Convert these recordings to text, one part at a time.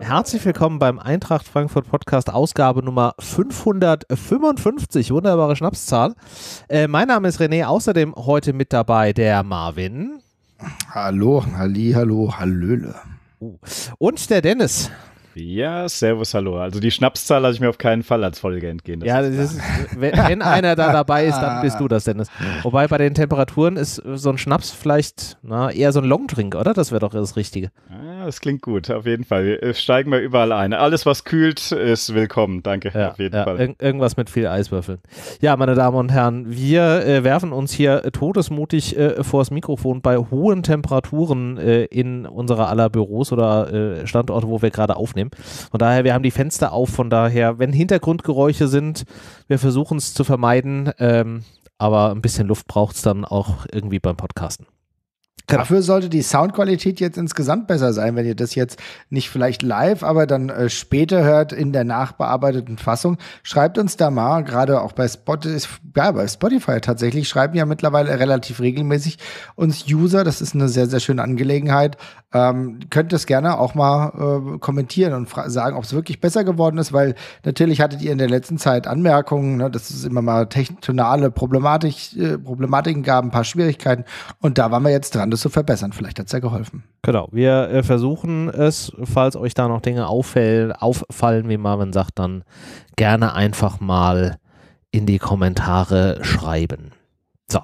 Herzlich willkommen beim Eintracht Frankfurt Podcast, Ausgabe Nummer 555. Wunderbare Schnapszahl. Äh, mein Name ist René, außerdem heute mit dabei der Marvin. Hallo, Halli, hallo, Hallöle. Und der Dennis. Ja, servus, hallo. Also die Schnapszahl lasse ich mir auf keinen Fall als Folge entgehen. Das ja, ist das ist, wenn, wenn, einer da dabei ist, dann bist du das, Dennis. Wobei bei den Temperaturen ist so ein Schnaps vielleicht na, eher so ein Longdrink, oder? Das wäre doch das Richtige. Ja, ah, das klingt gut, auf jeden Fall. Wir äh, steigen wir überall ein. Alles, was kühlt, ist willkommen. Danke, ja, auf jeden ja, Fall. Ir irgendwas mit viel Eiswürfeln. Ja, meine Damen und Herren, wir äh, werfen uns hier todesmutig äh, vors Mikrofon bei hohen Temperaturen äh, in unserer aller Büros oder äh, Standorte, wo wir gerade aufnehmen. Problem. Von daher, wir haben die Fenster auf, von daher, wenn Hintergrundgeräusche sind, wir versuchen es zu vermeiden, ähm, aber ein bisschen Luft braucht es dann auch irgendwie beim Podcasten. Dafür sollte die Soundqualität jetzt insgesamt besser sein, wenn ihr das jetzt nicht vielleicht live, aber dann äh, später hört in der nachbearbeiteten Fassung. Schreibt uns da mal, gerade auch bei Spotify, ja, bei Spotify tatsächlich, schreiben ja mittlerweile relativ regelmäßig uns User. Das ist eine sehr, sehr schöne Angelegenheit. Ähm, könnt das gerne auch mal äh, kommentieren und sagen, ob es wirklich besser geworden ist, weil natürlich hattet ihr in der letzten Zeit Anmerkungen, ne, dass es immer mal tonale Problematik, äh, Problematiken gab, ein paar Schwierigkeiten. Und da waren wir jetzt dran Ganze zu verbessern. Vielleicht hat es ja geholfen. Genau, wir äh, versuchen es, falls euch da noch Dinge auffällen, auffallen, wie Marvin sagt, dann gerne einfach mal in die Kommentare schreiben. So.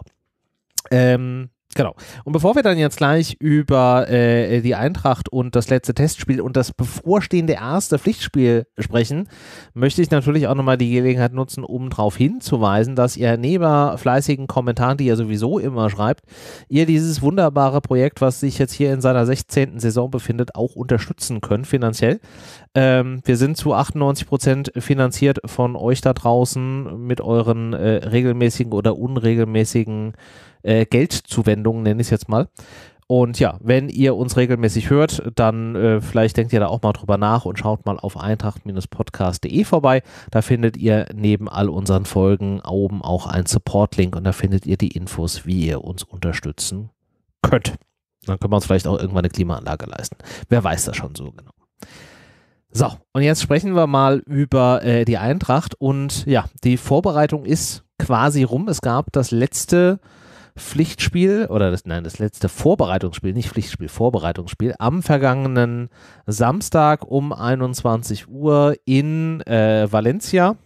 Ähm, Genau. Und bevor wir dann jetzt gleich über äh, die Eintracht und das letzte Testspiel und das bevorstehende erste Pflichtspiel sprechen, möchte ich natürlich auch nochmal die Gelegenheit nutzen, um darauf hinzuweisen, dass ihr neben fleißigen Kommentaren, die ihr sowieso immer schreibt, ihr dieses wunderbare Projekt, was sich jetzt hier in seiner 16. Saison befindet, auch unterstützen könnt finanziell. Ähm, wir sind zu 98 Prozent finanziert von euch da draußen mit euren äh, regelmäßigen oder unregelmäßigen äh, Geldzuwendungen, nenne ich es jetzt mal. Und ja, wenn ihr uns regelmäßig hört, dann äh, vielleicht denkt ihr da auch mal drüber nach und schaut mal auf eintracht-podcast.de vorbei. Da findet ihr neben all unseren Folgen oben auch einen Support-Link und da findet ihr die Infos, wie ihr uns unterstützen könnt. Dann können wir uns vielleicht auch irgendwann eine Klimaanlage leisten. Wer weiß das schon so genau. So, und jetzt sprechen wir mal über äh, die Eintracht. Und ja, die Vorbereitung ist quasi rum. Es gab das letzte Pflichtspiel oder das, nein, das letzte Vorbereitungsspiel, nicht Pflichtspiel, Vorbereitungsspiel am vergangenen Samstag um 21 Uhr in äh, Valencia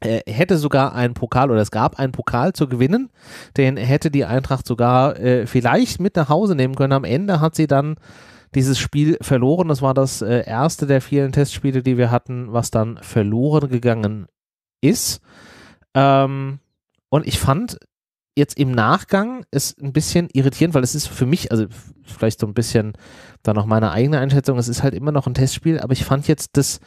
äh, hätte sogar einen Pokal oder es gab einen Pokal zu gewinnen, den hätte die Eintracht sogar äh, vielleicht mit nach Hause nehmen können. Am Ende hat sie dann dieses Spiel verloren. Das war das äh, erste der vielen Testspiele, die wir hatten, was dann verloren gegangen ist. Ähm, und ich fand jetzt im Nachgang ist ein bisschen irritierend, weil es ist für mich, also vielleicht so ein bisschen da noch meine eigene Einschätzung, es ist halt immer noch ein Testspiel, aber ich fand jetzt das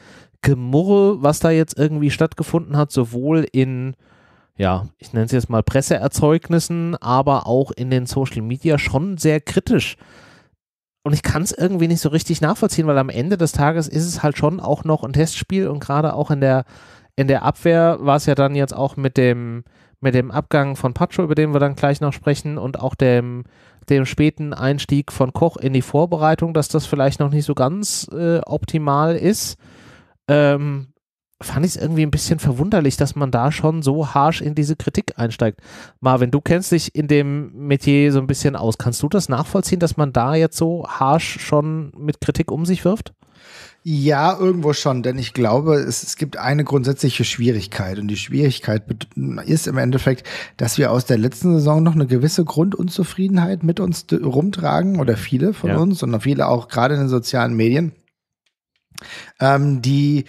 Gemurre, was da jetzt irgendwie stattgefunden hat, sowohl in, ja, ich nenne es jetzt mal Presseerzeugnissen, aber auch in den Social Media schon sehr kritisch. Und ich kann es irgendwie nicht so richtig nachvollziehen, weil am Ende des Tages ist es halt schon auch noch ein Testspiel und gerade auch in der, in der Abwehr war es ja dann jetzt auch mit dem, mit dem Abgang von Pacho, über den wir dann gleich noch sprechen, und auch dem, dem späten Einstieg von Koch in die Vorbereitung, dass das vielleicht noch nicht so ganz äh, optimal ist, ähm, fand ich es irgendwie ein bisschen verwunderlich, dass man da schon so harsch in diese Kritik einsteigt. Marvin, du kennst dich in dem Metier so ein bisschen aus. Kannst du das nachvollziehen, dass man da jetzt so harsch schon mit Kritik um sich wirft? Ja, irgendwo schon, denn ich glaube, es, es gibt eine grundsätzliche Schwierigkeit. Und die Schwierigkeit ist im Endeffekt, dass wir aus der letzten Saison noch eine gewisse Grundunzufriedenheit mit uns rumtragen oder viele von ja. uns und viele auch gerade in den sozialen Medien. Ähm, die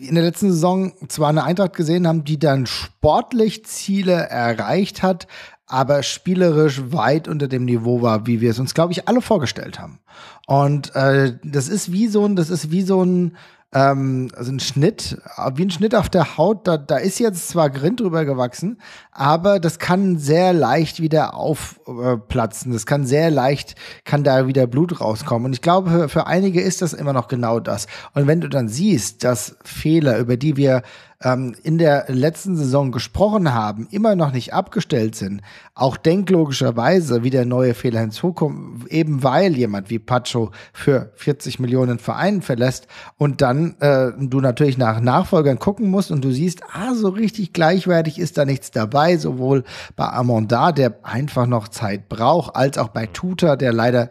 in der letzten Saison zwar eine Eintracht gesehen haben, die dann sportlich Ziele erreicht hat, aber spielerisch weit unter dem Niveau war, wie wir es uns, glaube ich, alle vorgestellt haben. Und äh, das ist wie so ein, das ist wie so ein, ähm, also ein Schnitt, wie ein Schnitt auf der Haut. Da, da ist jetzt zwar Grind drüber gewachsen, aber das kann sehr leicht wieder aufplatzen. Äh, das kann sehr leicht, kann da wieder Blut rauskommen. Und ich glaube, für, für einige ist das immer noch genau das. Und wenn du dann siehst, dass Fehler, über die wir ähm, in der letzten Saison gesprochen haben, immer noch nicht abgestellt sind, auch denklogischerweise wieder neue Fehler hinzukommen, eben weil jemand wie Pacho für 40 Millionen Vereinen verlässt und dann äh, du natürlich nach Nachfolgern gucken musst und du siehst, ah, so richtig gleichwertig ist da nichts dabei dabei, sowohl bei Amanda, der einfach noch Zeit braucht, als auch bei Tutor, der leider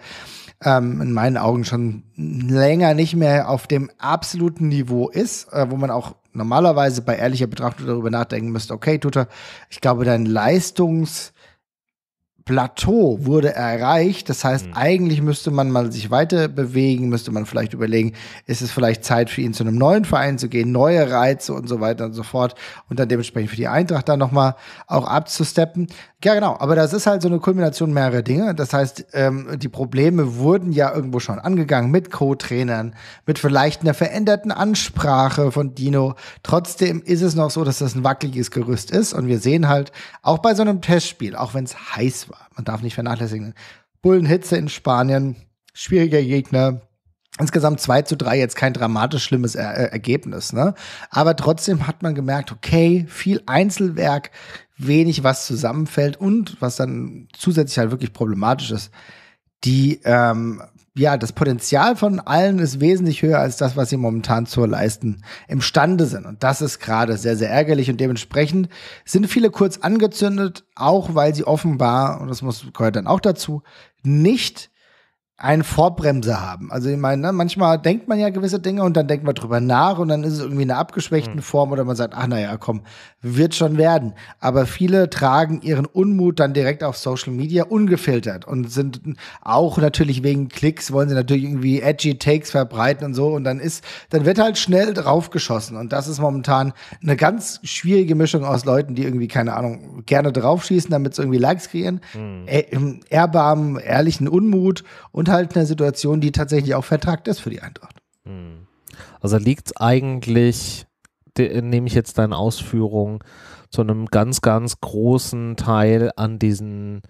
ähm, in meinen Augen schon länger nicht mehr auf dem absoluten Niveau ist, äh, wo man auch normalerweise bei ehrlicher Betrachtung darüber nachdenken müsste, okay, Tutor, ich glaube, dein Leistungs- Plateau wurde erreicht. Das heißt, mhm. eigentlich müsste man mal sich weiter bewegen, müsste man vielleicht überlegen, ist es vielleicht Zeit für ihn zu einem neuen Verein zu gehen, neue Reize und so weiter und so fort und dann dementsprechend für die Eintracht dann nochmal auch abzusteppen. Ja, genau. Aber das ist halt so eine Kulmination mehrerer Dinge. Das heißt, ähm, die Probleme wurden ja irgendwo schon angegangen mit Co-Trainern, mit vielleicht einer veränderten Ansprache von Dino. Trotzdem ist es noch so, dass das ein wackeliges Gerüst ist und wir sehen halt auch bei so einem Testspiel, auch wenn es heiß war, man darf nicht vernachlässigen. Bullenhitze in Spanien, schwieriger Gegner. Insgesamt 2 zu 3 jetzt kein dramatisch schlimmes er äh, Ergebnis, ne? Aber trotzdem hat man gemerkt, okay, viel Einzelwerk, wenig was zusammenfällt und was dann zusätzlich halt wirklich problematisch ist, die ähm, ja, das Potenzial von allen ist wesentlich höher als das, was sie momentan zu leisten imstande sind. Und das ist gerade sehr, sehr ärgerlich. Und dementsprechend sind viele kurz angezündet, auch weil sie offenbar, und das muss gehört dann auch dazu, nicht eine Vorbremse haben. Also ich meine, ne, manchmal denkt man ja gewisse Dinge und dann denkt man drüber nach und dann ist es irgendwie eine einer abgeschwächten mhm. Form oder man sagt, ach naja, komm, wird schon werden. Aber viele tragen ihren Unmut dann direkt auf Social Media ungefiltert und sind auch natürlich wegen Klicks, wollen sie natürlich irgendwie edgy Takes verbreiten und so und dann ist, dann wird halt schnell draufgeschossen und das ist momentan eine ganz schwierige Mischung aus Leuten, die irgendwie, keine Ahnung, gerne draufschießen, damit sie irgendwie Likes kreieren, mhm. Äh, Erbarmen, ehrlichen Unmut und und halt eine Situation, die tatsächlich auch vertragt ist für die Eintracht. Hm. Also liegt es eigentlich, nehme ich jetzt deine Ausführungen, zu einem ganz, ganz großen Teil an diesen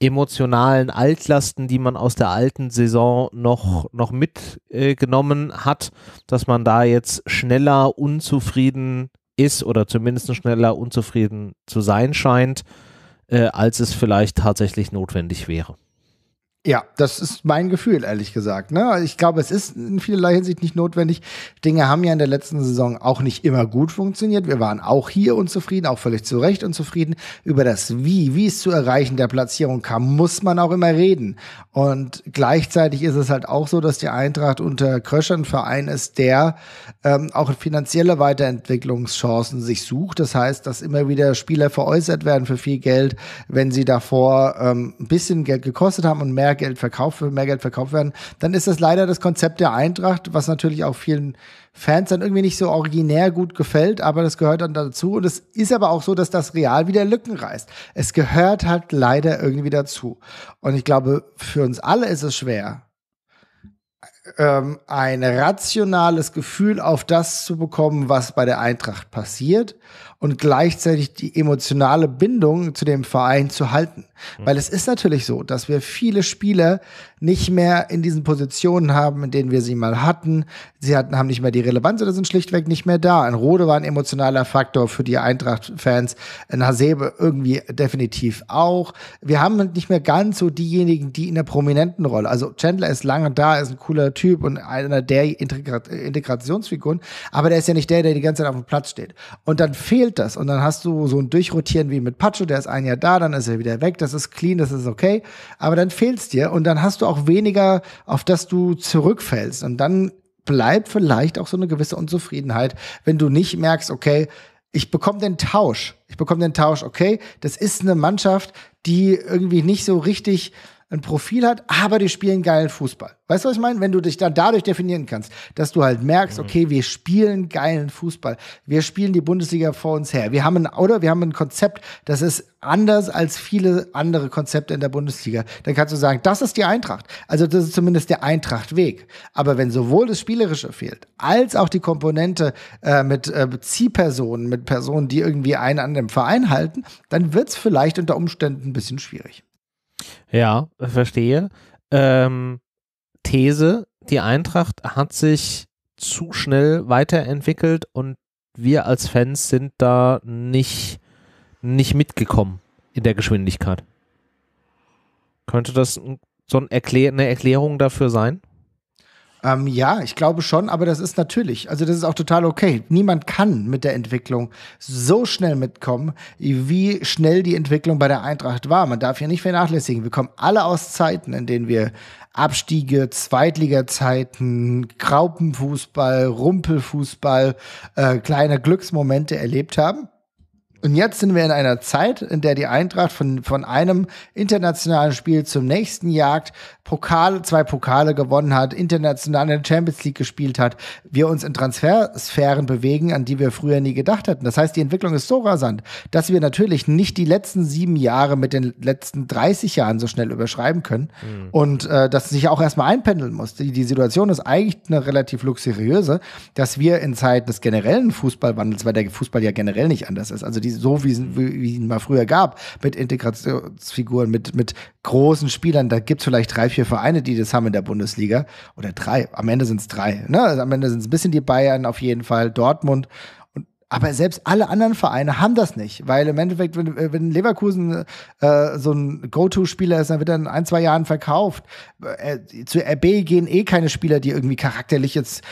emotionalen Altlasten, die man aus der alten Saison noch, noch mitgenommen äh, hat, dass man da jetzt schneller unzufrieden ist oder zumindest schneller unzufrieden zu sein scheint, äh, als es vielleicht tatsächlich notwendig wäre. Ja, das ist mein Gefühl, ehrlich gesagt. Ne? Ich glaube, es ist in vielerlei Hinsicht nicht notwendig. Dinge haben ja in der letzten Saison auch nicht immer gut funktioniert. Wir waren auch hier unzufrieden, auch völlig zu Recht unzufrieden. Über das Wie, wie es zu erreichen der Platzierung kam, muss man auch immer reden. Und gleichzeitig ist es halt auch so, dass die Eintracht unter Kröschern ein Verein ist, der ähm, auch finanzielle Weiterentwicklungschancen sich sucht. Das heißt, dass immer wieder Spieler veräußert werden für viel Geld, wenn sie davor ähm, ein bisschen Geld gekostet haben und merken, Geld verkauft, mehr Geld verkauft werden, dann ist das leider das Konzept der Eintracht, was natürlich auch vielen Fans dann irgendwie nicht so originär gut gefällt, aber das gehört dann dazu. Und es ist aber auch so, dass das Real wieder Lücken reißt. Es gehört halt leider irgendwie dazu. Und ich glaube, für uns alle ist es schwer, ähm, ein rationales Gefühl auf das zu bekommen, was bei der Eintracht passiert und gleichzeitig die emotionale Bindung zu dem Verein zu halten. Mhm. Weil es ist natürlich so, dass wir viele Spieler nicht mehr in diesen Positionen haben, in denen wir sie mal hatten. Sie hatten, haben nicht mehr die Relevanz oder sind schlichtweg nicht mehr da. Ein Rode war ein emotionaler Faktor für die Eintracht-Fans, ein Hasebe irgendwie definitiv auch. Wir haben halt nicht mehr ganz so diejenigen, die in der prominenten Rolle, also Chandler ist lange da, ist ein cooler Typ und einer der Integra Integrationsfiguren, aber der ist ja nicht der, der die ganze Zeit auf dem Platz steht. Und dann fehlt das und dann hast du so ein Durchrotieren wie mit Pacho, der ist ein Jahr da, dann ist er wieder weg, das ist clean, das ist okay, aber dann fehlt's dir und dann hast du auch weniger, auf das du zurückfällst. Und dann bleibt vielleicht auch so eine gewisse Unzufriedenheit, wenn du nicht merkst, okay, ich bekomme den Tausch. Ich bekomme den Tausch, okay, das ist eine Mannschaft, die irgendwie nicht so richtig ein Profil hat, aber die spielen geilen Fußball. Weißt du, was ich meine? Wenn du dich dann dadurch definieren kannst, dass du halt merkst, mhm. okay, wir spielen geilen Fußball. Wir spielen die Bundesliga vor uns her. Wir haben ein, oder wir haben ein Konzept, das ist anders als viele andere Konzepte in der Bundesliga. Dann kannst du sagen, das ist die Eintracht. Also das ist zumindest der Eintracht-Weg. Aber wenn sowohl das Spielerische fehlt, als auch die Komponente äh, mit äh, Ziehpersonen, mit Personen, die irgendwie einen an dem Verein halten, dann wird's vielleicht unter Umständen ein bisschen schwierig. Ja, verstehe. Ähm, These, die Eintracht hat sich zu schnell weiterentwickelt und wir als Fans sind da nicht, nicht mitgekommen in der Geschwindigkeit. Könnte das so eine Erklärung dafür sein? Ähm, ja, ich glaube schon, aber das ist natürlich. Also das ist auch total okay. Niemand kann mit der Entwicklung so schnell mitkommen, wie schnell die Entwicklung bei der Eintracht war. Man darf ja nicht vernachlässigen. Wir kommen alle aus Zeiten, in denen wir Abstiege, Zweitliga-Zeiten, Graupenfußball, Rumpelfußball, äh, kleine Glücksmomente erlebt haben. Und jetzt sind wir in einer Zeit, in der die Eintracht von, von einem internationalen Spiel zum nächsten jagt, Pokale, zwei Pokale gewonnen hat, international in der Champions League gespielt hat, wir uns in Transfersphären bewegen, an die wir früher nie gedacht hätten. Das heißt, die Entwicklung ist so rasant, dass wir natürlich nicht die letzten sieben Jahre mit den letzten 30 Jahren so schnell überschreiben können mhm. und äh, dass sich auch erstmal einpendeln muss. Die, die Situation ist eigentlich eine relativ luxuriöse, dass wir in Zeiten des generellen Fußballwandels, weil der Fußball ja generell nicht anders ist, also diese so wie, wie ihn mal früher gab, mit Integrationsfiguren, mit, mit großen Spielern. Da gibt es vielleicht drei, vier Vereine, die das haben in der Bundesliga. Oder drei. Am Ende sind es drei. Ne? Also am Ende sind es ein bisschen die Bayern auf jeden Fall, Dortmund aber selbst alle anderen Vereine haben das nicht, weil im Endeffekt, wenn, äh, wenn Leverkusen äh, so ein Go-To-Spieler ist, dann wird er in ein, zwei Jahren verkauft. Äh, zu RB gehen eh keine Spieler, die irgendwie charakterlich jetzt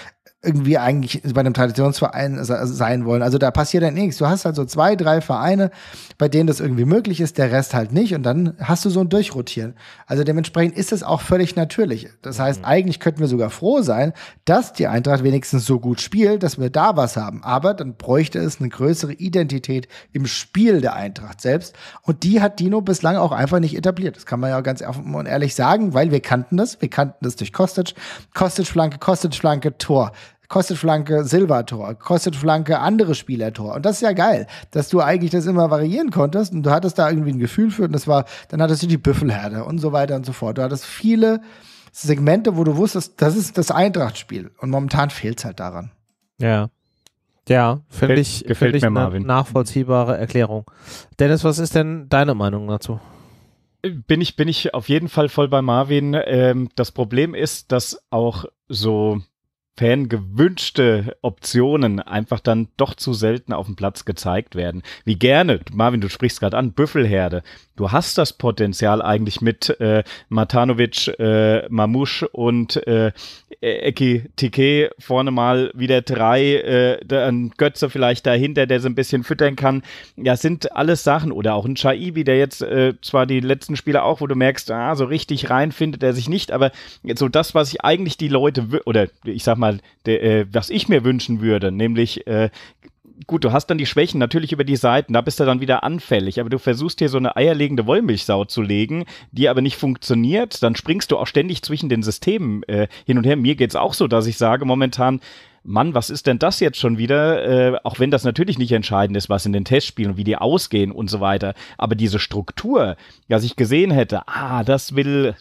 irgendwie eigentlich bei einem Traditionsverein sein wollen. Also da passiert dann nichts. Du hast halt so zwei, drei Vereine, bei denen das irgendwie möglich ist, der Rest halt nicht. Und dann hast du so ein Durchrotieren. Also dementsprechend ist es auch völlig natürlich. Das heißt, mhm. eigentlich könnten wir sogar froh sein, dass die Eintracht wenigstens so gut spielt, dass wir da was haben. Aber dann bräuchte es eine größere Identität im Spiel der Eintracht selbst. Und die hat Dino bislang auch einfach nicht etabliert. Das kann man ja auch ganz offen und ehrlich sagen, weil wir kannten das. Wir kannten das durch Kostic. Kostic-Flanke, Kostic-Flanke, Tor kostet Flanke Silva-Tor, kostet Flanke andere Spieler-Tor. Und das ist ja geil, dass du eigentlich das immer variieren konntest und du hattest da irgendwie ein Gefühl für und das war, dann hattest du die Büffelherde und so weiter und so fort. Du hattest viele Segmente, wo du wusstest, das ist das eintracht Und momentan fehlt es halt daran. Ja. Ja, finde ich, gefällt find ich mir, eine Marvin. nachvollziehbare Erklärung. Dennis, was ist denn deine Meinung dazu? Bin ich, bin ich auf jeden Fall voll bei Marvin. Ähm, das Problem ist, dass auch so Fan gewünschte Optionen einfach dann doch zu selten auf dem Platz gezeigt werden. Wie gerne, Marvin, du sprichst gerade an, Büffelherde du hast das Potenzial eigentlich mit äh, Matanovic, äh, Mamouche und äh, e-, Eki Tike vorne mal wieder drei, äh, dann Götze vielleicht dahinter, der so ein bisschen füttern kann. Ja, sind alles Sachen. Oder auch ein Chaibi, der jetzt äh, zwar die letzten Spiele auch, wo du merkst, ah, so richtig rein findet er sich nicht, aber so das, was ich eigentlich die Leute, oder ich sag mal, der, äh, was ich mir wünschen würde, nämlich äh, gut, du hast dann die Schwächen natürlich über die Seiten, da bist du dann wieder anfällig, aber du versuchst hier so eine eierlegende Wollmilchsau zu legen, die aber nicht funktioniert, dann springst du auch ständig zwischen den Systemen äh, hin und her. Mir geht's auch so, dass ich sage momentan, Mann, was ist denn das jetzt schon wieder? Äh, auch wenn das natürlich nicht entscheidend ist, was in den Testspielen wie die ausgehen und so weiter. Aber diese Struktur, dass ich gesehen hätte, ah, das will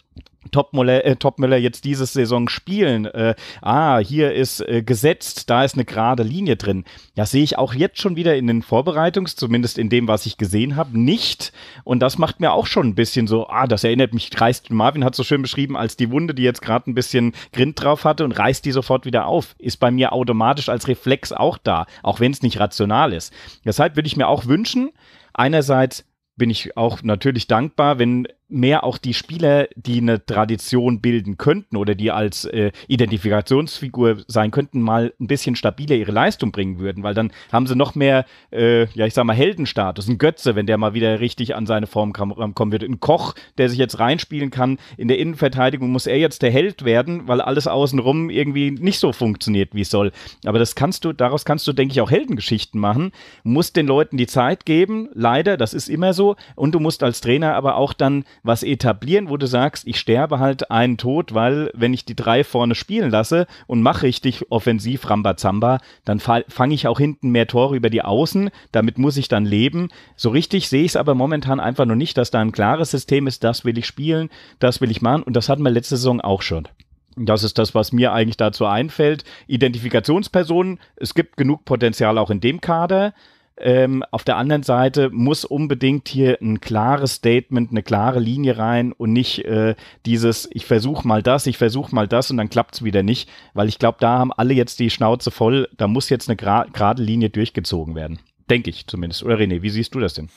Topmüller äh, jetzt diese Saison spielen. Äh, ah, hier ist äh, gesetzt, da ist eine gerade Linie drin. Das sehe ich auch jetzt schon wieder in den Vorbereitungs, zumindest in dem, was ich gesehen habe, nicht. Und das macht mir auch schon ein bisschen so, ah, das erinnert mich, reißt, Marvin hat so schön beschrieben, als die Wunde, die jetzt gerade ein bisschen Grind drauf hatte und reißt die sofort wieder auf. Ist bei mir automatisch als Reflex auch da, auch wenn es nicht rational ist. Deshalb würde ich mir auch wünschen, einerseits bin ich auch natürlich dankbar, wenn mehr auch die Spieler, die eine Tradition bilden könnten oder die als äh, Identifikationsfigur sein könnten, mal ein bisschen stabiler ihre Leistung bringen würden, weil dann haben sie noch mehr, äh, ja, ich sag mal, Heldenstatus. Ein Götze, wenn der mal wieder richtig an seine Form kommen wird. Ein Koch, der sich jetzt reinspielen kann. In der Innenverteidigung muss er jetzt der Held werden, weil alles außenrum irgendwie nicht so funktioniert, wie es soll. Aber das kannst du, daraus kannst du, denke ich, auch Heldengeschichten machen. Musst den Leuten die Zeit geben, leider, das ist immer so. Und du musst als Trainer aber auch dann was etablieren, wo du sagst, ich sterbe halt einen Tod, weil wenn ich die drei vorne spielen lasse und mache richtig offensiv Rambazamba, dann fange ich auch hinten mehr Tore über die Außen, damit muss ich dann leben. So richtig sehe ich es aber momentan einfach noch nicht, dass da ein klares System ist, das will ich spielen, das will ich machen und das hatten wir letzte Saison auch schon. Das ist das, was mir eigentlich dazu einfällt. Identifikationspersonen, es gibt genug Potenzial auch in dem Kader. Ähm, auf der anderen Seite muss unbedingt hier ein klares Statement, eine klare Linie rein und nicht äh, dieses, ich versuche mal das, ich versuche mal das und dann klappt es wieder nicht, weil ich glaube, da haben alle jetzt die Schnauze voll, da muss jetzt eine gerade Linie durchgezogen werden. Denke ich zumindest. Oder René, wie siehst du das denn?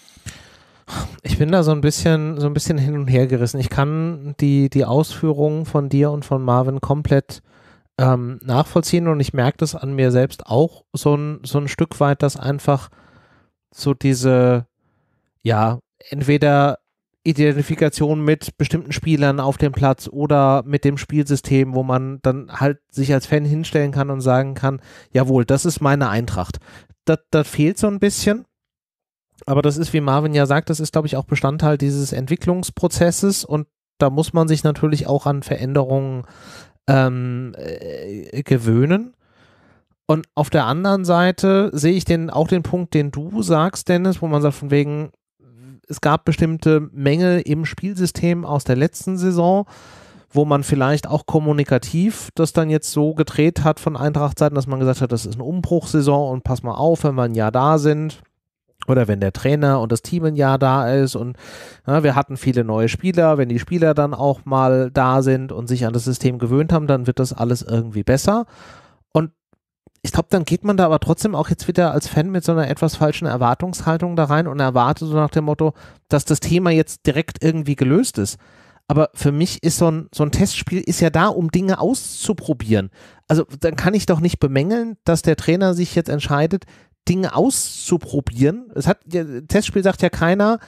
Ich bin da so ein bisschen, so ein bisschen hin und her gerissen. Ich kann die, die Ausführungen von dir und von Marvin komplett ähm, nachvollziehen und ich merke das an mir selbst auch so ein, so ein Stück weit, dass einfach so diese, ja, entweder Identifikation mit bestimmten Spielern auf dem Platz oder mit dem Spielsystem, wo man dann halt sich als Fan hinstellen kann und sagen kann, jawohl, das ist meine Eintracht. Das, das fehlt so ein bisschen. Aber das ist, wie Marvin ja sagt, das ist, glaube ich, auch Bestandteil dieses Entwicklungsprozesses und da muss man sich natürlich auch an Veränderungen ähm, äh, gewöhnen. Und auf der anderen Seite sehe ich den, auch den Punkt, den du sagst, Dennis, wo man sagt, von wegen, es gab bestimmte Mängel im Spielsystem aus der letzten Saison, wo man vielleicht auch kommunikativ das dann jetzt so gedreht hat von eintracht dass man gesagt hat, das ist eine Umbruchsaison und pass mal auf, wenn wir ein Jahr da sind. Oder wenn der Trainer und das Team ein Jahr da ist und ja, wir hatten viele neue Spieler, wenn die Spieler dann auch mal da sind und sich an das System gewöhnt haben, dann wird das alles irgendwie besser ich glaube, dann geht man da aber trotzdem auch jetzt wieder als Fan mit so einer etwas falschen Erwartungshaltung da rein und erwartet so nach dem Motto, dass das Thema jetzt direkt irgendwie gelöst ist. Aber für mich ist so ein, so ein Testspiel ist ja da, um Dinge auszuprobieren. Also dann kann ich doch nicht bemängeln, dass der Trainer sich jetzt entscheidet, Dinge auszuprobieren. Es hat, Testspiel sagt ja keiner,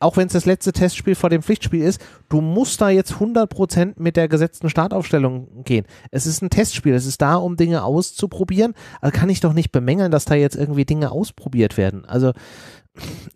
auch wenn es das letzte Testspiel vor dem Pflichtspiel ist, du musst da jetzt 100% mit der gesetzten Startaufstellung gehen. Es ist ein Testspiel, es ist da, um Dinge auszuprobieren. Also kann ich doch nicht bemängeln, dass da jetzt irgendwie Dinge ausprobiert werden. Also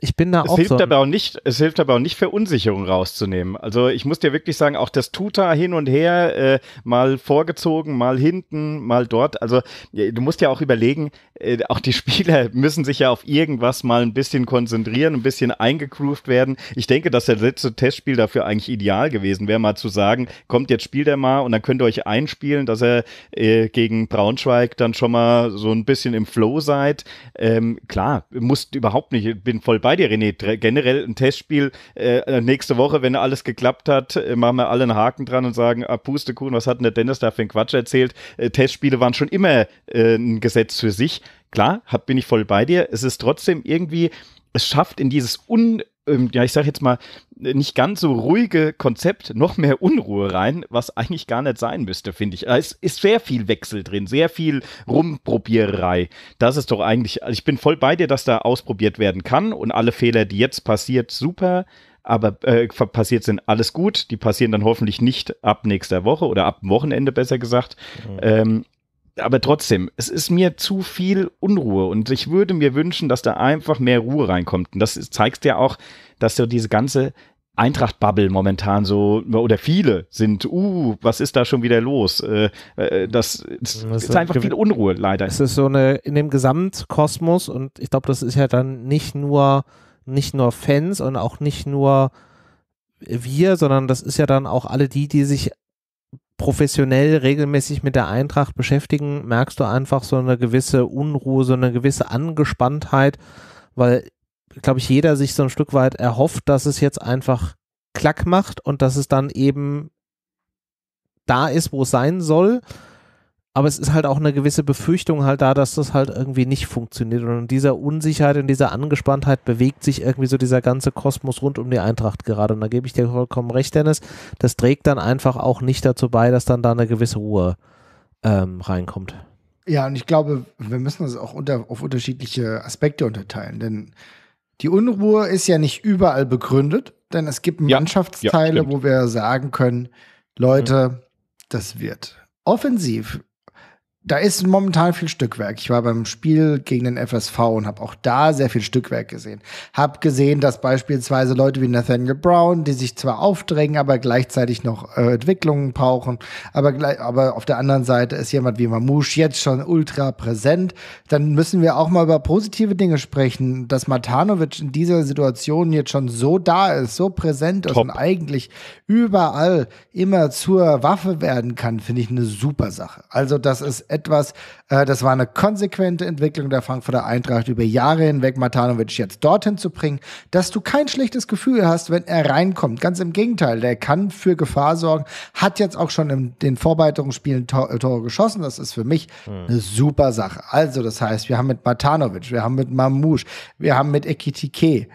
ich bin da es auch hilft so. Dabei auch nicht, es hilft aber auch nicht, Verunsicherung rauszunehmen. Also ich muss dir wirklich sagen, auch das Tuta hin und her, äh, mal vorgezogen, mal hinten, mal dort. Also du musst ja auch überlegen, äh, auch die Spieler müssen sich ja auf irgendwas mal ein bisschen konzentrieren, ein bisschen eingegroovt werden. Ich denke, dass der letzte Testspiel dafür eigentlich ideal gewesen wäre, mal zu sagen, kommt jetzt spielt er mal und dann könnt ihr euch einspielen, dass er äh, gegen Braunschweig dann schon mal so ein bisschen im Flow seid. Ähm, klar, musst überhaupt nicht bin voll bei dir, René. Generell ein Testspiel äh, nächste Woche, wenn alles geklappt hat, äh, machen wir alle einen Haken dran und sagen, ah, Pustekuchen, was hat denn der Dennis da für einen Quatsch erzählt? Äh, Testspiele waren schon immer äh, ein Gesetz für sich. Klar, hab, bin ich voll bei dir. Es ist trotzdem irgendwie, es schafft in dieses un ähm, ja, ich sag jetzt mal, nicht ganz so ruhige Konzept noch mehr Unruhe rein, was eigentlich gar nicht sein müsste, finde ich. Äh, es ist, ist sehr viel Wechsel drin, sehr viel Rumprobiererei. Das ist doch eigentlich, also ich bin voll bei dir, dass da ausprobiert werden kann und alle Fehler, die jetzt passiert, super aber äh, passiert sind, alles gut. Die passieren dann hoffentlich nicht ab nächster Woche oder ab Wochenende besser gesagt. Mhm. Ähm, aber trotzdem, es ist mir zu viel Unruhe und ich würde mir wünschen, dass da einfach mehr Ruhe reinkommt. Und das zeigt ja auch, dass so diese ganze Eintracht-Bubble momentan so, oder viele sind, uh, was ist da schon wieder los? Äh, das, äh, das, ist einfach viel Unruhe, leider. Es ist so eine, in dem Gesamtkosmos und ich glaube, das ist ja dann nicht nur, nicht nur Fans und auch nicht nur wir, sondern das ist ja dann auch alle die, die sich professionell regelmäßig mit der Eintracht beschäftigen, merkst du einfach so eine gewisse Unruhe, so eine gewisse Angespanntheit, weil glaube ich, jeder sich so ein Stück weit erhofft, dass es jetzt einfach Klack macht und dass es dann eben da ist, wo es sein soll. Aber es ist halt auch eine gewisse Befürchtung halt da, dass das halt irgendwie nicht funktioniert. Und in dieser Unsicherheit, in dieser Angespanntheit bewegt sich irgendwie so dieser ganze Kosmos rund um die Eintracht gerade. Und da gebe ich dir vollkommen recht, Dennis. Das trägt dann einfach auch nicht dazu bei, dass dann da eine gewisse Ruhe ähm, reinkommt. Ja, und ich glaube, wir müssen das auch unter, auf unterschiedliche Aspekte unterteilen. Denn die Unruhe ist ja nicht überall begründet, denn es gibt ja, Mannschaftsteile, ja, wo wir sagen können, Leute, mhm. das wird offensiv da ist momentan viel Stückwerk. Ich war beim Spiel gegen den FSV und habe auch da sehr viel Stückwerk gesehen. Hab gesehen, dass beispielsweise Leute wie Nathaniel Brown, die sich zwar aufdrängen, aber gleichzeitig noch äh, Entwicklungen brauchen, aber, aber auf der anderen Seite ist jemand wie Mamouche jetzt schon ultra präsent. Dann müssen wir auch mal über positive Dinge sprechen, dass Matanovic in dieser Situation jetzt schon so da ist, so präsent Top. und eigentlich überall immer zur Waffe werden kann, finde ich eine super Sache. Also das ist etwas. Äh, das war eine konsequente Entwicklung der Frankfurter Eintracht über Jahre hinweg, Matanovic jetzt dorthin zu bringen, dass du kein schlechtes Gefühl hast, wenn er reinkommt. Ganz im Gegenteil, der kann für Gefahr sorgen, hat jetzt auch schon in den Vorbereitungsspielen äh, Tore Tor geschossen. Das ist für mich mhm. eine super Sache. Also, das heißt, wir haben mit Matanovic, wir haben mit Mamouche, wir haben mit Ekitike,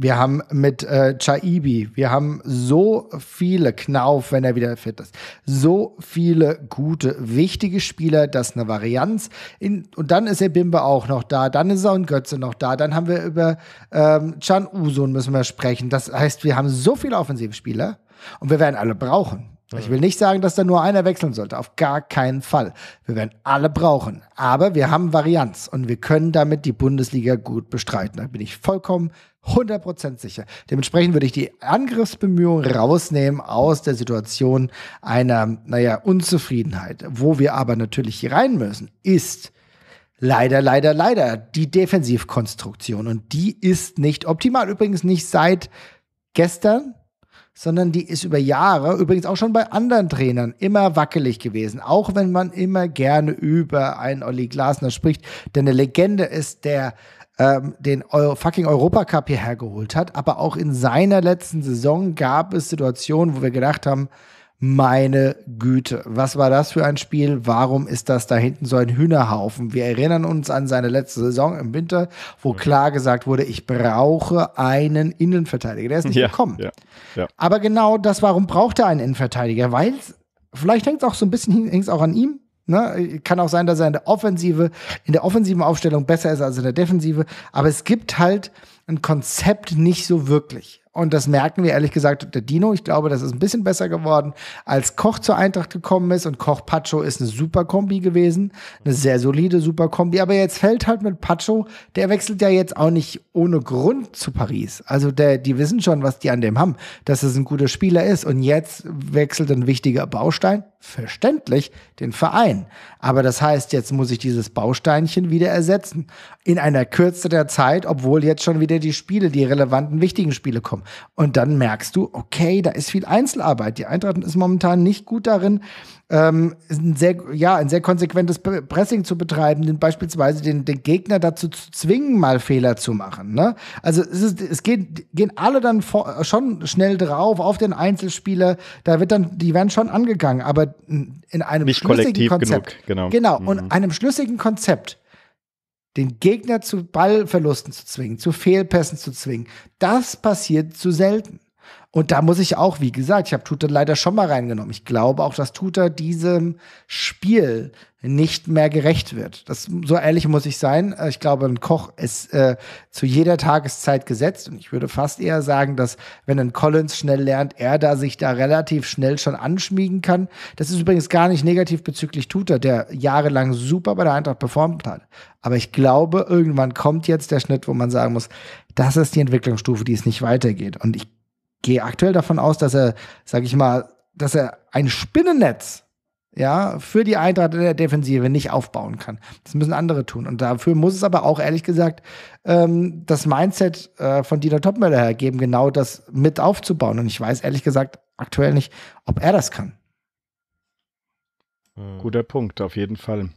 wir haben mit äh, Chaibi, wir haben so viele Knauf, wenn er wieder fit ist. So viele gute, wichtige Spieler, das ist eine Varianz. In, und dann ist er Bimbe auch noch da, dann ist auch ein Götze noch da, dann haben wir über ähm, Chan Usun müssen wir sprechen. Das heißt, wir haben so viele Offensivspieler und wir werden alle brauchen. Ich will nicht sagen, dass da nur einer wechseln sollte. Auf gar keinen Fall. Wir werden alle brauchen. Aber wir haben Varianz und wir können damit die Bundesliga gut bestreiten. Da bin ich vollkommen, 100% sicher. Dementsprechend würde ich die Angriffsbemühungen rausnehmen aus der Situation einer, naja, Unzufriedenheit. Wo wir aber natürlich hier rein müssen, ist leider, leider, leider die Defensivkonstruktion. Und die ist nicht optimal. Übrigens nicht seit gestern, sondern die ist über Jahre, übrigens auch schon bei anderen Trainern, immer wackelig gewesen. Auch wenn man immer gerne über einen Olli Glasner spricht, der eine Legende ist, der ähm, den Euro fucking Europacup hierher geholt hat. Aber auch in seiner letzten Saison gab es Situationen, wo wir gedacht haben, meine Güte, was war das für ein Spiel? Warum ist das da hinten so ein Hühnerhaufen? Wir erinnern uns an seine letzte Saison im Winter, wo klar gesagt wurde, ich brauche einen Innenverteidiger. Der ist nicht ja, gekommen. Ja, ja. Aber genau das, warum braucht er einen Innenverteidiger? Weil vielleicht hängt es auch so ein bisschen auch an ihm, Ne? Kann auch sein, dass er in der Offensive, in der offensiven Aufstellung besser ist als in der Defensive. Aber es gibt halt ein Konzept nicht so wirklich. Und das merken wir ehrlich gesagt, der Dino, ich glaube, das ist ein bisschen besser geworden, als Koch zur Eintracht gekommen ist. Und Koch Pacho ist eine super Kombi gewesen, eine sehr solide super Kombi. Aber jetzt fällt halt mit Pacho, der wechselt ja jetzt auch nicht ohne Grund zu Paris. Also der, die wissen schon, was die an dem haben, dass es ein guter Spieler ist. Und jetzt wechselt ein wichtiger Baustein, verständlich, den Verein. Aber das heißt, jetzt muss ich dieses Bausteinchen wieder ersetzen. In einer Kürze der Zeit, obwohl jetzt schon wieder die Spiele, die relevanten, wichtigen Spiele kommen. Und dann merkst du, okay, da ist viel Einzelarbeit. Die Eintracht ist momentan nicht gut darin, ähm, ein sehr, ja, ein sehr konsequentes Pressing zu betreiben, den beispielsweise den, den Gegner dazu zu zwingen, mal Fehler zu machen. Ne? Also es, ist, es geht, gehen alle dann vor, schon schnell drauf auf den Einzelspieler. Da wird dann, die werden schon angegangen, aber in einem nicht kollektiv Konzept, genug. Genau. Genau. Mhm. Und einem schlüssigen Konzept den Gegner zu Ballverlusten zu zwingen, zu Fehlpässen zu zwingen, das passiert zu selten. Und da muss ich auch, wie gesagt, ich habe Tuta leider schon mal reingenommen. Ich glaube auch, dass Tuta diesem Spiel nicht mehr gerecht wird. Das, so ehrlich muss ich sein. Äh, ich glaube, ein Koch ist äh, zu jeder Tageszeit gesetzt. Und ich würde fast eher sagen, dass wenn ein Collins schnell lernt, er da sich da relativ schnell schon anschmiegen kann. Das ist übrigens gar nicht negativ bezüglich Tuta, der jahrelang super bei der Eintracht performt hat. Aber ich glaube, irgendwann kommt jetzt der Schnitt, wo man sagen muss, das ist die Entwicklungsstufe, die es nicht weitergeht. Und ich gehe aktuell davon aus, dass er, sage ich mal, dass er ein Spinnennetz ja, für die Eintracht in der Defensive nicht aufbauen kann. Das müssen andere tun. Und dafür muss es aber auch ehrlich gesagt ähm, das Mindset äh, von Dieter Topmöller hergeben, genau das mit aufzubauen. Und ich weiß ehrlich gesagt aktuell nicht, ob er das kann. Guter Punkt, auf jeden Fall.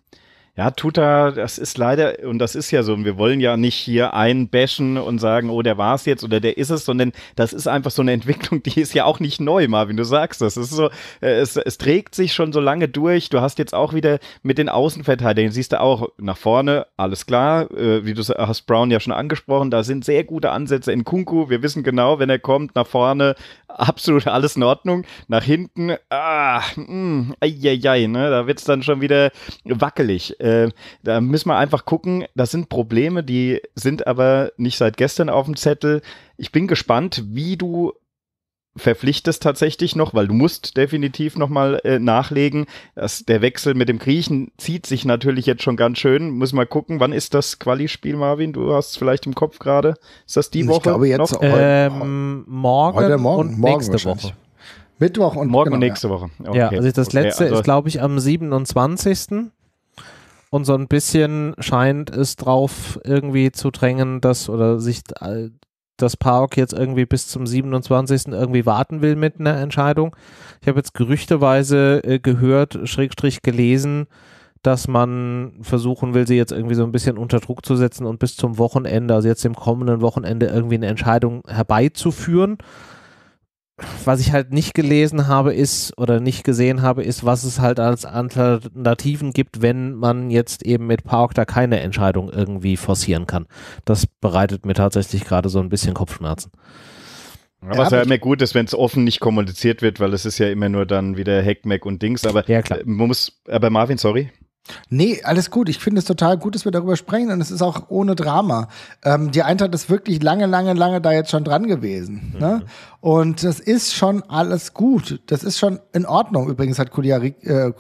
Ja, tut er, das ist leider, und das ist ja so, und wir wollen ja nicht hier einbashen und sagen, oh, der war es jetzt oder der ist es, sondern das ist einfach so eine Entwicklung, die ist ja auch nicht neu, Marvin, du sagst das. Es ist so, äh, es, es trägt sich schon so lange durch. Du hast jetzt auch wieder mit den Außenverteidigern, siehst du auch nach vorne, alles klar, äh, wie du hast Brown ja schon angesprochen, da sind sehr gute Ansätze in Kunku. Wir wissen genau, wenn er kommt, nach vorne absolut alles in Ordnung. Nach hinten, ah, mh, mm, ai, ne? da wird es dann schon wieder wackelig. Äh, da müssen wir einfach gucken. Das sind Probleme, die sind aber nicht seit gestern auf dem Zettel. Ich bin gespannt, wie du verpflichtest tatsächlich noch, weil du musst definitiv nochmal äh, nachlegen. Das, der Wechsel mit dem Griechen zieht sich natürlich jetzt schon ganz schön. Muss mal gucken, wann ist das Quali-Spiel, Marvin? Du hast es vielleicht im Kopf gerade. Ist das die ich Woche? Ich glaube jetzt noch? Ähm, morgen, heute morgen und morgen nächste Woche. Mittwoch und morgen genau, und nächste Woche. Okay. Ja, also das letzte okay, also ist, glaube ich, am 27. Und so ein bisschen scheint es drauf irgendwie zu drängen, dass oder sich äh, dass Park jetzt irgendwie bis zum 27. irgendwie warten will mit einer Entscheidung. Ich habe jetzt gerüchteweise äh, gehört, Schrägstrich gelesen, dass man versuchen will, sie jetzt irgendwie so ein bisschen unter Druck zu setzen und bis zum Wochenende, also jetzt dem kommenden Wochenende irgendwie eine Entscheidung herbeizuführen was ich halt nicht gelesen habe, ist oder nicht gesehen habe, ist, was es halt als Alternativen gibt, wenn man jetzt eben mit Park da keine Entscheidung irgendwie forcieren kann. Das bereitet mir tatsächlich gerade so ein bisschen Kopfschmerzen. Ja, was ja immer gut ist, wenn es offen nicht kommuniziert wird, weil es ist ja immer nur dann wieder Hackmack und Dings. Aber ja, klar. Äh, man muss, aber Marvin, sorry. Nee, alles gut. Ich finde es total gut, dass wir darüber sprechen und es ist auch ohne Drama. Ähm, die Eintracht ist wirklich lange, lange, lange da jetzt schon dran gewesen. Ne? Mhm. Ne? Und das ist schon alles gut. Das ist schon in Ordnung. Übrigens hat Kuliarik, äh,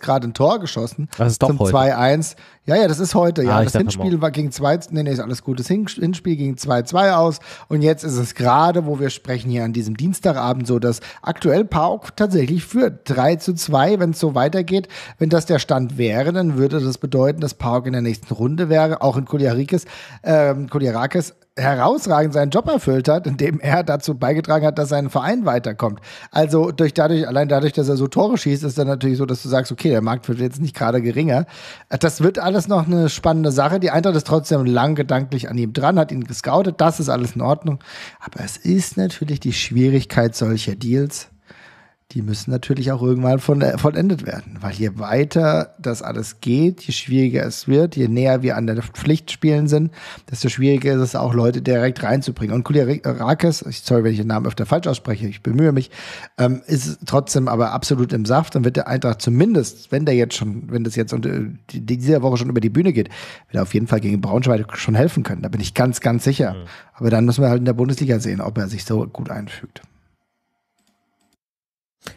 gerade ein Tor geschossen also zum 2-1. Ja, ja, das ist heute. Ja, ah, das Hinspiel war gegen 2, nee, nee, ist alles gut. Das Hinspiel ging 2-2 aus und jetzt ist es gerade, wo wir sprechen hier an diesem Dienstagabend so, dass aktuell Park tatsächlich führt 3 zu 2, wenn es so weitergeht. Wenn das der Stand wäre, dann würde das bedeuten, dass Park in der nächsten Runde wäre, auch in Koliarikis, ähm, Koliarakis herausragend seinen Job erfüllt hat, indem er dazu beigetragen hat, dass sein Verein weiterkommt. Also durch dadurch, allein dadurch, dass er so Tore schießt, ist dann natürlich so, dass du sagst, okay, der Markt wird jetzt nicht gerade geringer. Das wird alles noch eine spannende Sache. Die Eintracht ist trotzdem lang gedanklich an ihm dran, hat ihn gescoutet, das ist alles in Ordnung. Aber es ist natürlich die Schwierigkeit solcher Deals die müssen natürlich auch irgendwann von, äh, vollendet werden. Weil je weiter das alles geht, je schwieriger es wird, je näher wir an der Pflichtspielen sind, desto schwieriger ist es auch, Leute direkt reinzubringen. Und Kuliarakis, sorry, wenn ich den Namen öfter falsch ausspreche, ich bemühe mich, ähm, ist trotzdem aber absolut im Saft und wird der Eintracht zumindest, wenn der jetzt schon, wenn das jetzt unter, äh, die, dieser Woche schon über die Bühne geht, wird er auf jeden Fall gegen Braunschweig schon helfen können. Da bin ich ganz, ganz sicher. Mhm. Aber dann müssen wir halt in der Bundesliga sehen, ob er sich so gut einfügt.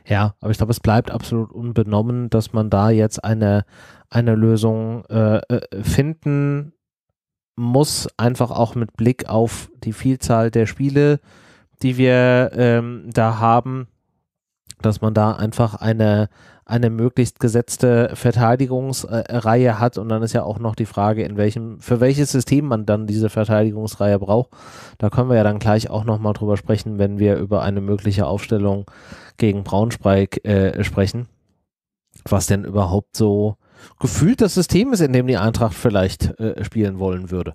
Ja, aber ich glaube, es bleibt absolut unbenommen, dass man da jetzt eine, eine Lösung äh, äh, finden muss, einfach auch mit Blick auf die Vielzahl der Spiele, die wir ähm, da haben dass man da einfach eine, eine möglichst gesetzte Verteidigungsreihe hat und dann ist ja auch noch die Frage, in welchem, für welches System man dann diese Verteidigungsreihe braucht. Da können wir ja dann gleich auch nochmal drüber sprechen, wenn wir über eine mögliche Aufstellung gegen Braunschweig äh, sprechen. Was denn überhaupt so gefühlt das System ist, in dem die Eintracht vielleicht äh, spielen wollen würde.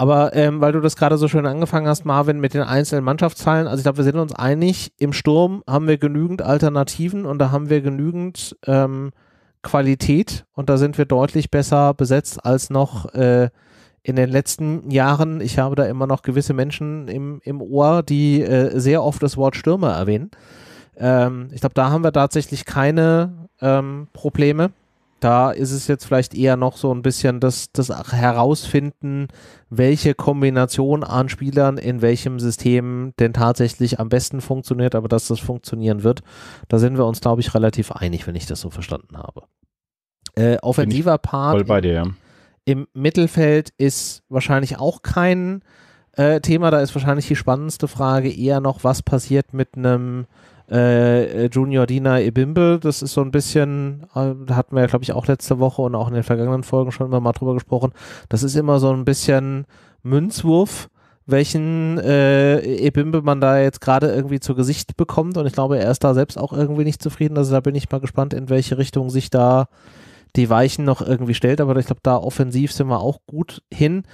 Aber ähm, weil du das gerade so schön angefangen hast, Marvin, mit den einzelnen Mannschaftsteilen, also ich glaube, wir sind uns einig, im Sturm haben wir genügend Alternativen und da haben wir genügend ähm, Qualität und da sind wir deutlich besser besetzt als noch äh, in den letzten Jahren. Ich habe da immer noch gewisse Menschen im, im Ohr, die äh, sehr oft das Wort Stürmer erwähnen. Ähm, ich glaube, da haben wir tatsächlich keine ähm, Probleme. Da ist es jetzt vielleicht eher noch so ein bisschen das, das Herausfinden, welche Kombination an Spielern in welchem System denn tatsächlich am besten funktioniert, aber dass das funktionieren wird, da sind wir uns, glaube ich, relativ einig, wenn ich das so verstanden habe. Äh, offensiver Part voll bei dir, ja. im Mittelfeld ist wahrscheinlich auch kein äh, Thema. Da ist wahrscheinlich die spannendste Frage eher noch, was passiert mit einem äh, äh, Junior Dina Ebimbe, das ist so ein bisschen, äh, hatten wir ja glaube ich auch letzte Woche und auch in den vergangenen Folgen schon immer mal drüber gesprochen, das ist immer so ein bisschen Münzwurf, welchen äh, Ebimbe man da jetzt gerade irgendwie zu Gesicht bekommt und ich glaube, er ist da selbst auch irgendwie nicht zufrieden, also da bin ich mal gespannt, in welche Richtung sich da die Weichen noch irgendwie stellt, aber ich glaube, da offensiv sind wir auch gut hin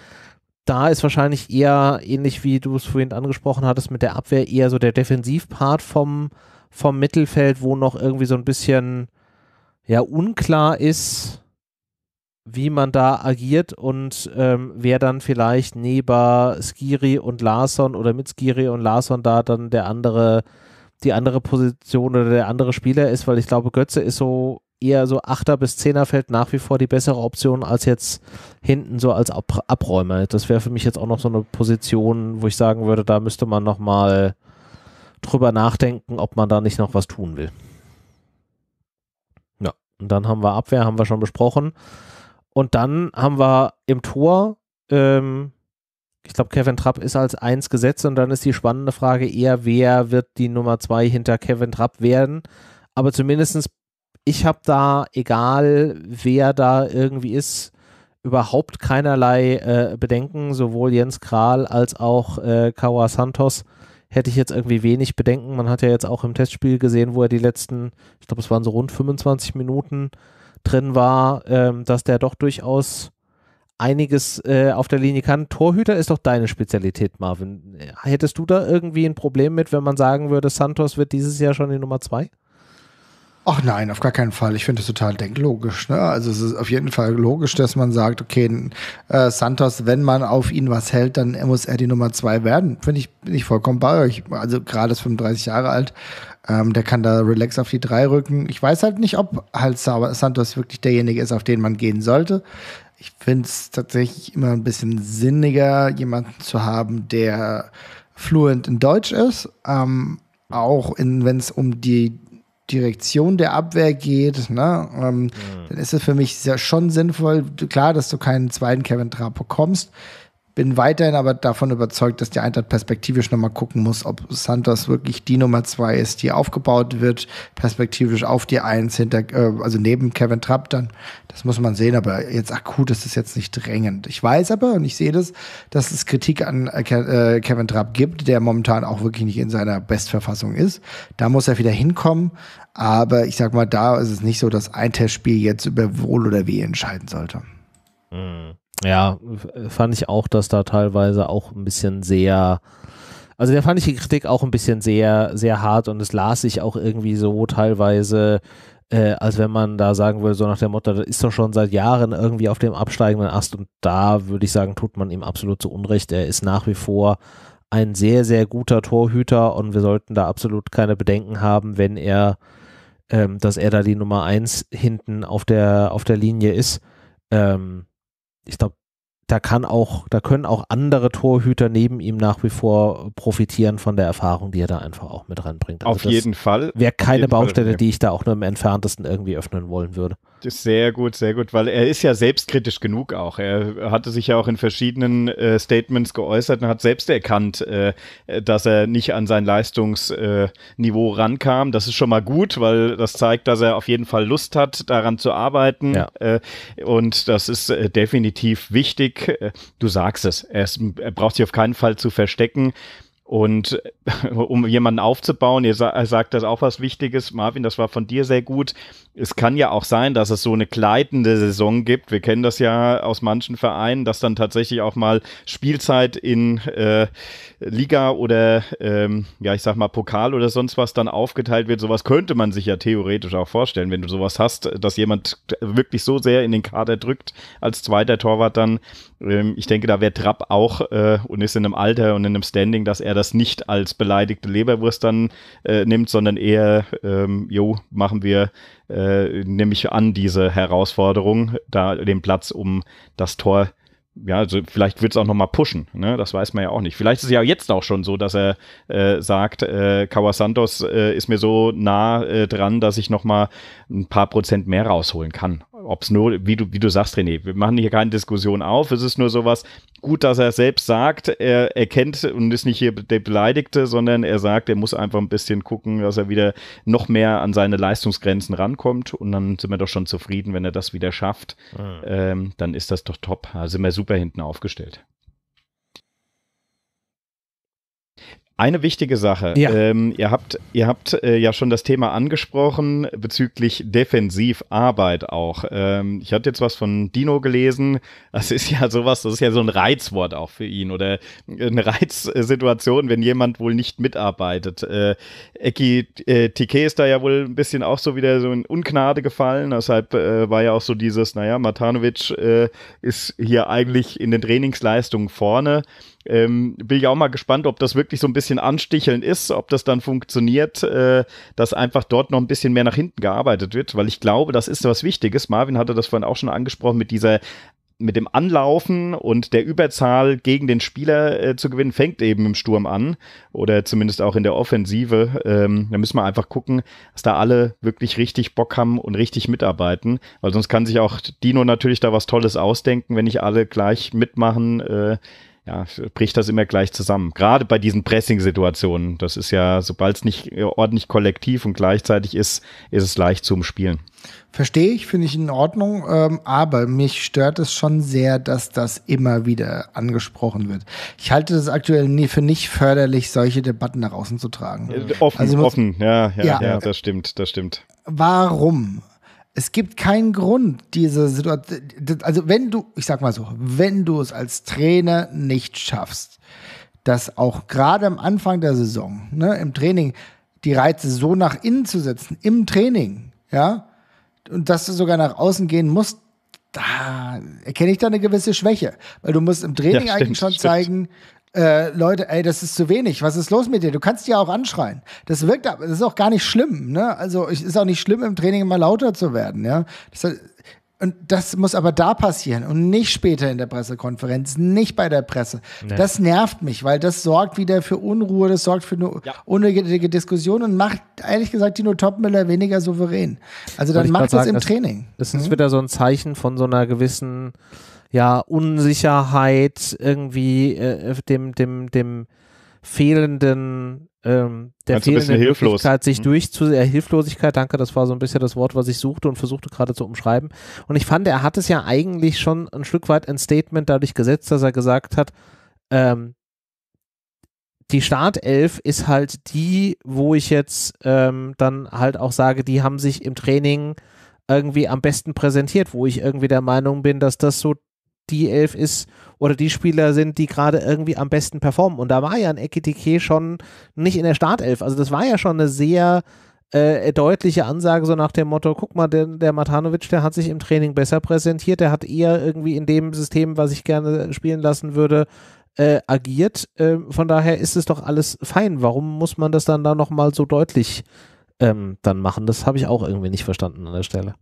da ist wahrscheinlich eher, ähnlich wie du es vorhin angesprochen hattest, mit der Abwehr eher so der Defensivpart vom, vom Mittelfeld, wo noch irgendwie so ein bisschen ja unklar ist, wie man da agiert und ähm, wer dann vielleicht neben Skiri und Larsson oder mit Skiri und Larsson da dann der andere, die andere Position oder der andere Spieler ist, weil ich glaube, Götze ist so eher so Achter bis Zehnerfeld nach wie vor die bessere Option als jetzt hinten so als Ab Abräumer. Das wäre für mich jetzt auch noch so eine Position, wo ich sagen würde, da müsste man nochmal drüber nachdenken, ob man da nicht noch was tun will. Ja, und dann haben wir Abwehr, haben wir schon besprochen. Und dann haben wir im Tor, ähm, ich glaube, Kevin Trapp ist als Eins gesetzt und dann ist die spannende Frage eher, wer wird die Nummer zwei hinter Kevin Trapp werden? Aber zumindestens ich habe da, egal wer da irgendwie ist, überhaupt keinerlei äh, Bedenken. Sowohl Jens Kral als auch äh, Kawa Santos hätte ich jetzt irgendwie wenig Bedenken. Man hat ja jetzt auch im Testspiel gesehen, wo er die letzten, ich glaube, es waren so rund 25 Minuten drin war, ähm, dass der doch durchaus einiges äh, auf der Linie kann. Torhüter ist doch deine Spezialität, Marvin. Äh, hättest du da irgendwie ein Problem mit, wenn man sagen würde, Santos wird dieses Jahr schon die Nummer zwei? Ach nein, auf gar keinen Fall. Ich finde das total denklogisch. Ne? Also es ist auf jeden Fall logisch, dass man sagt, okay, äh, Santos, wenn man auf ihn was hält, dann muss er die Nummer zwei werden. Finde ich, bin ich vollkommen bei euch. Also gerade ist 35 Jahre alt. Ähm, der kann da relax auf die drei rücken. Ich weiß halt nicht, ob halt Santos wirklich derjenige ist, auf den man gehen sollte. Ich finde es tatsächlich immer ein bisschen sinniger, jemanden zu haben, der fluent in Deutsch ist. Ähm, auch wenn es um die Direktion der Abwehr geht, ne, ähm, mhm. dann ist es für mich sehr, schon sinnvoll, klar, dass du keinen zweiten Kevin Trapp bekommst. Bin weiterhin aber davon überzeugt, dass die Eintracht perspektivisch nochmal gucken muss, ob Santos wirklich die Nummer zwei ist, die aufgebaut wird, perspektivisch auf die Eins hinter, äh, also neben Kevin Trapp dann. Das muss man sehen, aber jetzt akut ist es jetzt nicht drängend. Ich weiß aber und ich sehe das, dass es Kritik an äh, äh Kevin Trapp gibt, der momentan auch wirklich nicht in seiner Bestverfassung ist. Da muss er wieder hinkommen, aber ich sag mal, da ist es nicht so, dass ein Testspiel jetzt über Wohl oder Weh entscheiden sollte. Mhm ja, äh, fand ich auch, dass da teilweise auch ein bisschen sehr, also da fand ich die Kritik auch ein bisschen sehr, sehr hart und es las sich auch irgendwie so teilweise, äh, als wenn man da sagen würde, so nach der Motto, das ist doch schon seit Jahren irgendwie auf dem absteigenden Ast und da würde ich sagen, tut man ihm absolut zu Unrecht. Er ist nach wie vor ein sehr, sehr guter Torhüter und wir sollten da absolut keine Bedenken haben, wenn er, ähm, dass er da die Nummer eins hinten auf der, auf der Linie ist. Ähm, ich glaube, da kann auch, da können auch andere Torhüter neben ihm nach wie vor profitieren von der Erfahrung, die er da einfach auch mit reinbringt. Also Auf jeden Fall. Wäre keine Baustelle, Fall. die ich da auch nur im Entferntesten irgendwie öffnen wollen würde. Sehr gut, sehr gut, weil er ist ja selbstkritisch genug auch. Er hatte sich ja auch in verschiedenen äh, Statements geäußert und hat selbst erkannt, äh, dass er nicht an sein Leistungsniveau äh, rankam. Das ist schon mal gut, weil das zeigt, dass er auf jeden Fall Lust hat, daran zu arbeiten. Ja. Äh, und das ist äh, definitiv wichtig. Äh, du sagst es, er, ist, er braucht sich auf keinen Fall zu verstecken. Und äh, um jemanden aufzubauen, ihr sa sagt das auch was Wichtiges, Marvin, das war von dir sehr gut. Es kann ja auch sein, dass es so eine gleitende Saison gibt. Wir kennen das ja aus manchen Vereinen, dass dann tatsächlich auch mal Spielzeit in, äh, Liga oder ähm, ja, ich sag mal Pokal oder sonst was dann aufgeteilt wird. Sowas könnte man sich ja theoretisch auch vorstellen, wenn du sowas hast, dass jemand wirklich so sehr in den Kader drückt als zweiter Torwart dann. Ähm, ich denke, da wäre Trapp auch äh, und ist in einem Alter und in einem Standing, dass er das nicht als beleidigte Leberwurst dann äh, nimmt, sondern eher, ähm, jo, machen wir, äh, nehme ich an, diese Herausforderung, da den Platz um das Tor zu ja, also vielleicht wird es auch nochmal pushen, ne? Das weiß man ja auch nicht. Vielleicht ist es ja jetzt auch schon so, dass er äh, sagt, äh, Kawasantos äh, ist mir so nah äh, dran, dass ich nochmal ein paar Prozent mehr rausholen kann ob es nur, wie du, wie du sagst, René, wir machen hier keine Diskussion auf. Es ist nur sowas, gut, dass er selbst sagt, er erkennt und ist nicht hier der Beleidigte, sondern er sagt, er muss einfach ein bisschen gucken, dass er wieder noch mehr an seine Leistungsgrenzen rankommt. Und dann sind wir doch schon zufrieden, wenn er das wieder schafft. Mhm. Ähm, dann ist das doch top. Da sind wir super hinten aufgestellt. Eine wichtige Sache. Ja. Ähm, ihr habt, ihr habt äh, ja schon das Thema angesprochen bezüglich Defensivarbeit auch. Ähm, ich hatte jetzt was von Dino gelesen. Das ist ja sowas, das ist ja so ein Reizwort auch für ihn oder äh, eine Reizsituation, wenn jemand wohl nicht mitarbeitet. Äh, Eki äh, Tike ist da ja wohl ein bisschen auch so wieder so in Ungnade gefallen. Deshalb äh, war ja auch so dieses, naja, Matanovic äh, ist hier eigentlich in den Trainingsleistungen vorne ähm, bin ich auch mal gespannt, ob das wirklich so ein bisschen ansticheln ist, ob das dann funktioniert, äh, dass einfach dort noch ein bisschen mehr nach hinten gearbeitet wird, weil ich glaube, das ist was Wichtiges. Marvin hatte das vorhin auch schon angesprochen mit dieser mit dem Anlaufen und der Überzahl gegen den Spieler äh, zu gewinnen, fängt eben im Sturm an oder zumindest auch in der Offensive. Ähm, da müssen wir einfach gucken, dass da alle wirklich richtig Bock haben und richtig mitarbeiten, weil sonst kann sich auch Dino natürlich da was Tolles ausdenken, wenn nicht alle gleich mitmachen. Äh, ja, bricht das immer gleich zusammen. Gerade bei diesen Pressing-Situationen. Das ist ja, sobald es nicht äh, ordentlich kollektiv und gleichzeitig ist, ist es leicht zu umspielen. Verstehe ich, finde ich in Ordnung, ähm, aber mich stört es schon sehr, dass das immer wieder angesprochen wird. Ich halte das aktuell nie für nicht förderlich, solche Debatten nach außen zu tragen. Äh, offen, also muss, offen, ja ja, ja, ja, das stimmt, das stimmt. Warum? es gibt keinen Grund, diese Situation. Also, wenn du, ich sag mal so, wenn du es als Trainer nicht schaffst, dass auch gerade am Anfang der Saison, ne, im Training, die Reize so nach innen zu setzen, im Training, ja, und dass du sogar nach außen gehen musst, da erkenne ich da eine gewisse Schwäche. Weil du musst im Training ja, stimmt, eigentlich schon stimmt. zeigen, äh, Leute, ey, das ist zu wenig, was ist los mit dir? Du kannst ja auch anschreien. Das wirkt, aber, das ist auch gar nicht schlimm, ne? Also es ist auch nicht schlimm, im Training immer lauter zu werden, ja. Das, und das muss aber da passieren und nicht später in der Pressekonferenz, nicht bei der Presse. Nee. Das nervt mich, weil das sorgt wieder für Unruhe, das sorgt für eine ja. unnötige Diskussion und macht ehrlich gesagt Dino Topmiller weniger souverän. Also dann macht das sagen, im Training. Das, das mhm. ist wieder so ein Zeichen von so einer gewissen ja, Unsicherheit irgendwie äh, äh, dem, dem, dem fehlenden ähm, der also fehlenden Möglichkeit, sich hm. durch zu äh, Hilflosigkeit, danke, das war so ein bisschen das Wort, was ich suchte und versuchte gerade zu umschreiben. Und ich fand, er hat es ja eigentlich schon ein Stück weit ein Statement dadurch gesetzt, dass er gesagt hat, ähm, die Startelf ist halt die, wo ich jetzt ähm, dann halt auch sage, die haben sich im Training irgendwie am besten präsentiert, wo ich irgendwie der Meinung bin, dass das so die Elf ist oder die Spieler sind, die gerade irgendwie am besten performen. Und da war ja ein Ekitike schon nicht in der Startelf. Also das war ja schon eine sehr äh, deutliche Ansage, so nach dem Motto, guck mal, der, der Matanovic, der hat sich im Training besser präsentiert, der hat eher irgendwie in dem System, was ich gerne spielen lassen würde, äh, agiert. Äh, von daher ist es doch alles fein. Warum muss man das dann da nochmal so deutlich ähm, dann machen? Das habe ich auch irgendwie nicht verstanden an der Stelle.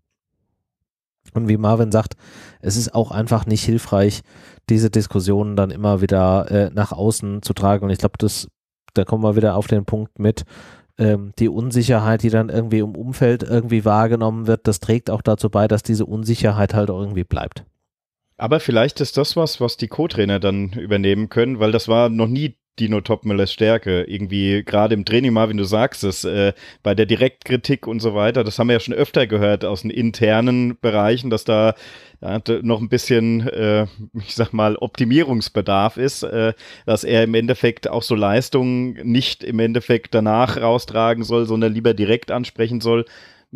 Und wie Marvin sagt, es ist auch einfach nicht hilfreich, diese Diskussionen dann immer wieder äh, nach außen zu tragen. Und ich glaube, das, da kommen wir wieder auf den Punkt mit, ähm, die Unsicherheit, die dann irgendwie im Umfeld irgendwie wahrgenommen wird, das trägt auch dazu bei, dass diese Unsicherheit halt irgendwie bleibt. Aber vielleicht ist das was, was die Co-Trainer dann übernehmen können, weil das war noch nie Dino Topmüllers Stärke. Irgendwie gerade im Training, Marvin, du sagst es, äh, bei der Direktkritik und so weiter, das haben wir ja schon öfter gehört aus den internen Bereichen, dass da ja, noch ein bisschen, äh, ich sag mal, Optimierungsbedarf ist, äh, dass er im Endeffekt auch so Leistungen nicht im Endeffekt danach raustragen soll, sondern lieber direkt ansprechen soll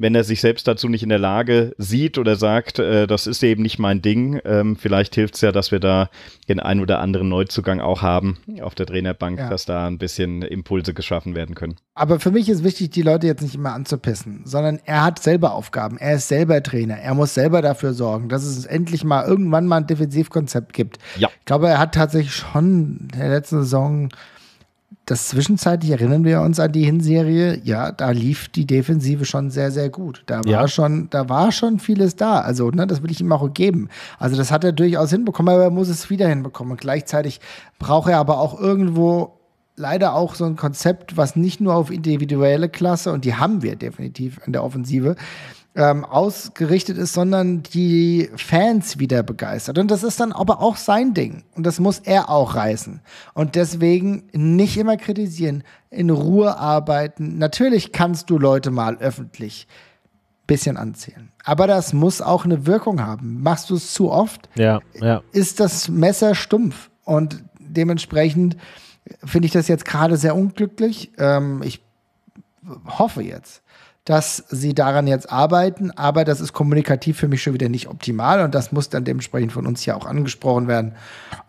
wenn er sich selbst dazu nicht in der Lage sieht oder sagt, äh, das ist eben nicht mein Ding, ähm, vielleicht hilft es ja, dass wir da den einen oder anderen Neuzugang auch haben auf der Trainerbank, ja. dass da ein bisschen Impulse geschaffen werden können. Aber für mich ist wichtig, die Leute jetzt nicht immer anzupissen, sondern er hat selber Aufgaben, er ist selber Trainer, er muss selber dafür sorgen, dass es endlich mal irgendwann mal ein Defensivkonzept gibt. Ja. Ich glaube, er hat tatsächlich schon in der letzten Saison das zwischenzeitlich erinnern wir uns an die Hinserie, ja, da lief die Defensive schon sehr, sehr gut. Da war ja. schon, da war schon vieles da. Also, ne, das will ich ihm auch geben. Also, das hat er durchaus hinbekommen, aber er muss es wieder hinbekommen. Und gleichzeitig braucht er aber auch irgendwo leider auch so ein Konzept, was nicht nur auf individuelle Klasse, und die haben wir definitiv in der Offensive, ähm, ausgerichtet ist, sondern die Fans wieder begeistert. Und das ist dann aber auch sein Ding. Und das muss er auch reißen. Und deswegen nicht immer kritisieren, in Ruhe arbeiten. Natürlich kannst du Leute mal öffentlich bisschen anzählen. Aber das muss auch eine Wirkung haben. Machst du es zu oft, ja, ja. ist das Messer stumpf. Und dementsprechend finde ich das jetzt gerade sehr unglücklich. Ähm, ich hoffe jetzt, dass sie daran jetzt arbeiten, aber das ist kommunikativ für mich schon wieder nicht optimal und das muss dann dementsprechend von uns ja auch angesprochen werden.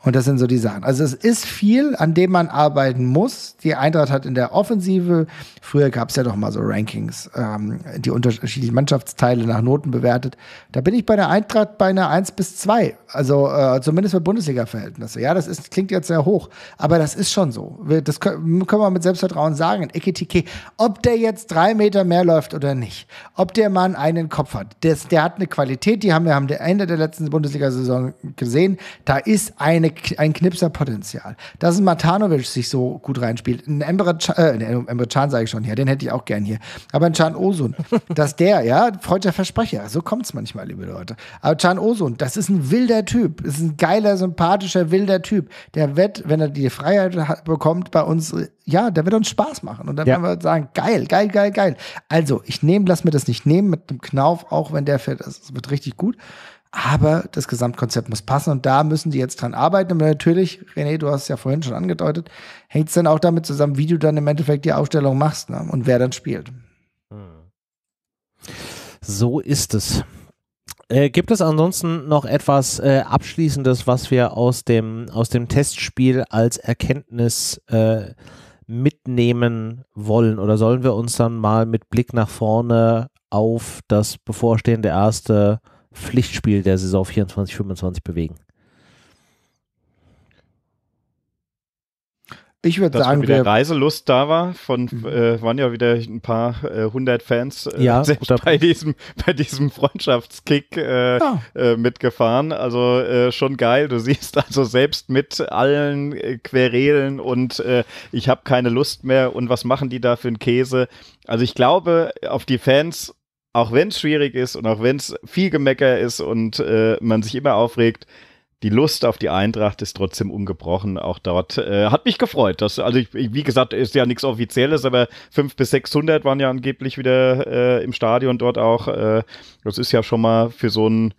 Und das sind so die Sachen. Also es ist viel, an dem man arbeiten muss. Die Eintracht hat in der Offensive, früher gab es ja doch mal so Rankings, ähm, die unterschiedlichen Mannschaftsteile nach Noten bewertet. Da bin ich bei der Eintracht bei einer 1 bis 2, also äh, zumindest für Bundesliga-Verhältnisse. Ja, das ist, klingt jetzt sehr hoch, aber das ist schon so. Wir, das können, können wir mit Selbstvertrauen sagen. Ekitike, ob der jetzt drei Meter mehr läuft, läuft oder nicht. Ob der Mann einen Kopf hat. Der, der hat eine Qualität, die haben wir am Ende der letzten Bundesliga-Saison gesehen. Da ist eine, ein Knipserpotenzial. Dass ein Matanovic sich so gut reinspielt. Ein Emre, äh, Emre Can sage ich schon hier, den hätte ich auch gern hier. Aber ein Can Osun, dass der, ja, freudscher Versprecher. So kommt es manchmal, liebe Leute. Aber Can Osun, das ist ein wilder Typ. Das ist ein geiler, sympathischer, wilder Typ. Der wett, wenn er die Freiheit bekommt, bei uns ja, der wird uns Spaß machen. Und dann ja. werden wir sagen, geil, geil, geil, geil. Also, ich nehme, lass mir das nicht nehmen mit dem Knauf, auch wenn der fällt, das wird richtig gut. Aber das Gesamtkonzept muss passen und da müssen die jetzt dran arbeiten. Und natürlich, René, du hast es ja vorhin schon angedeutet, hängt es dann auch damit zusammen, wie du dann im Endeffekt die Aufstellung machst ne? und wer dann spielt. Hm. So ist es. Äh, gibt es ansonsten noch etwas äh, Abschließendes, was wir aus dem, aus dem Testspiel als Erkenntnis äh, mitnehmen wollen? Oder sollen wir uns dann mal mit Blick nach vorne auf das bevorstehende erste Pflichtspiel der Saison 24-25 bewegen? Ich würde sagen, wieder wir Reiselust da war. Von mhm. äh, waren ja wieder ein paar äh, hundert äh, Fans äh, ja, bei diesem bei diesem Freundschaftskick äh, ja. Äh, mitgefahren. Also äh, schon geil. Du siehst also selbst mit allen Querelen und äh, ich habe keine Lust mehr und was machen die da für einen Käse? Also ich glaube auf die Fans. Auch wenn es schwierig ist und auch wenn es viel Gemecker ist und äh, man sich immer aufregt, die Lust auf die Eintracht ist trotzdem ungebrochen, auch dort. Äh, hat mich gefreut. Dass, also, ich, wie gesagt, ist ja nichts Offizielles, aber 500 bis 600 waren ja angeblich wieder äh, im Stadion dort auch. Äh, das ist ja schon mal für so einen,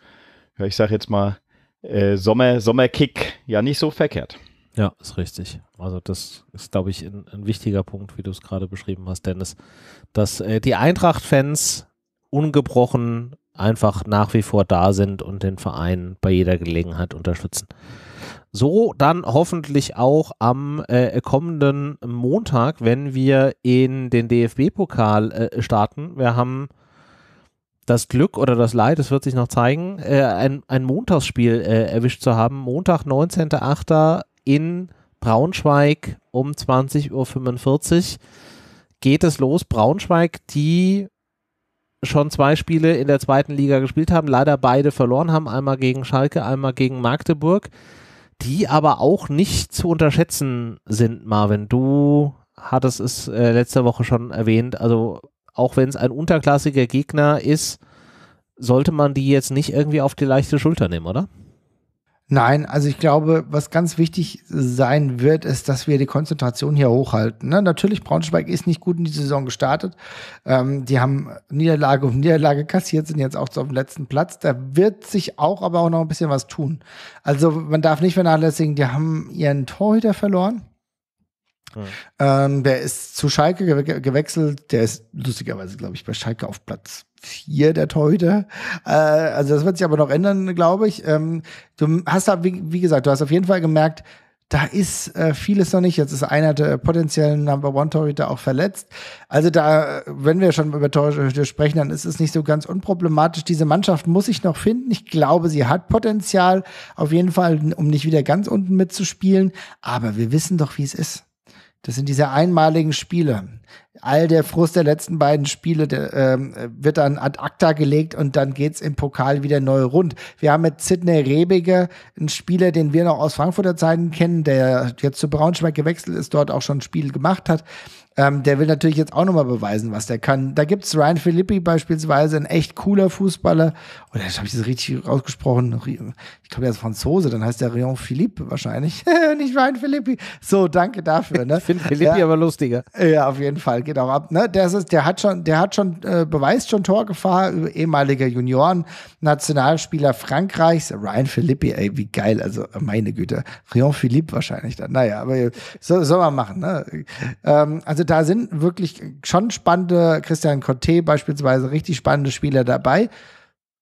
ja, ich sag jetzt mal, äh, Sommer, Sommerkick ja nicht so verkehrt. Ja, ist richtig. Also das ist, glaube ich, ein, ein, wichtiger Punkt, wie du es gerade beschrieben hast, Dennis, dass äh, die Eintracht-Fans ungebrochen einfach nach wie vor da sind und den Verein bei jeder Gelegenheit unterstützen. So dann hoffentlich auch am äh, kommenden Montag, wenn wir in den DFB-Pokal äh, starten. Wir haben das Glück oder das Leid, es wird sich noch zeigen, äh, ein, ein Montagsspiel äh, erwischt zu haben. Montag, 19.08. in Braunschweig um 20.45 Uhr geht es los. Braunschweig, die schon zwei Spiele in der zweiten Liga gespielt haben, leider beide verloren haben, einmal gegen Schalke, einmal gegen Magdeburg, die aber auch nicht zu unterschätzen sind, Marvin. Du hattest es äh, letzte Woche schon erwähnt, also auch wenn es ein unterklassiger Gegner ist, sollte man die jetzt nicht irgendwie auf die leichte Schulter nehmen, oder? Nein, also ich glaube, was ganz wichtig sein wird, ist, dass wir die Konzentration hier hochhalten. Ne? Natürlich, Braunschweig ist nicht gut in die Saison gestartet. Ähm, die haben Niederlage um Niederlage kassiert, sind jetzt auch so auf dem letzten Platz. Da wird sich auch aber auch noch ein bisschen was tun. Also man darf nicht vernachlässigen, die haben ihren Torhüter verloren. Mhm. Ähm, der ist zu Schalke ge gewechselt. Der ist lustigerweise, glaube ich, bei Schalke auf Platz vier der Torhüter. Äh, also das wird sich aber noch ändern, glaube ich. Ähm, du hast da, wie, wie, gesagt, du hast auf jeden Fall gemerkt, da ist äh, vieles noch nicht. Jetzt ist einer der potenziellen Number One Torhüter auch verletzt. Also da, wenn wir schon über Torhüter äh, sprechen, dann ist es nicht so ganz unproblematisch. Diese Mannschaft muss ich noch finden. Ich glaube, sie hat Potenzial, auf jeden Fall, um nicht wieder ganz unten mitzuspielen. Aber wir wissen doch, wie es ist. Das sind diese einmaligen Spiele. All der Frust der letzten beiden Spiele der, ähm, wird dann ad acta gelegt und dann geht's im Pokal wieder neu rund. Wir haben mit Sidney Rebiger einen Spieler, den wir noch aus Frankfurter Zeiten kennen, der jetzt zu Braunschweig gewechselt ist, dort auch schon ein Spiel gemacht hat. Ähm, der will natürlich jetzt auch nochmal beweisen, was der kann. Da gibt es Ryan Philippi beispielsweise, ein echt cooler Fußballer. Oder oh, habe ich das richtig rausgesprochen? Ich glaube, er ist Franzose, dann heißt der Rion Philippe wahrscheinlich. Nicht Ryan Philippi. So, danke dafür. Ne? Ich finde Philippi ja, aber lustiger. Ja, auf jeden Fall. Geht auch ab. Ne? Der, ist, der hat schon, der hat schon äh, beweist schon Torgefahr über ehemaliger Junioren, Nationalspieler Frankreichs. Ryan Philippi, ey, wie geil. Also, meine Güte. Rion Philippe wahrscheinlich dann. Naja, aber so, soll man machen. Ne? Ähm, also also da sind wirklich schon spannende, Christian Conte beispielsweise, richtig spannende Spieler dabei.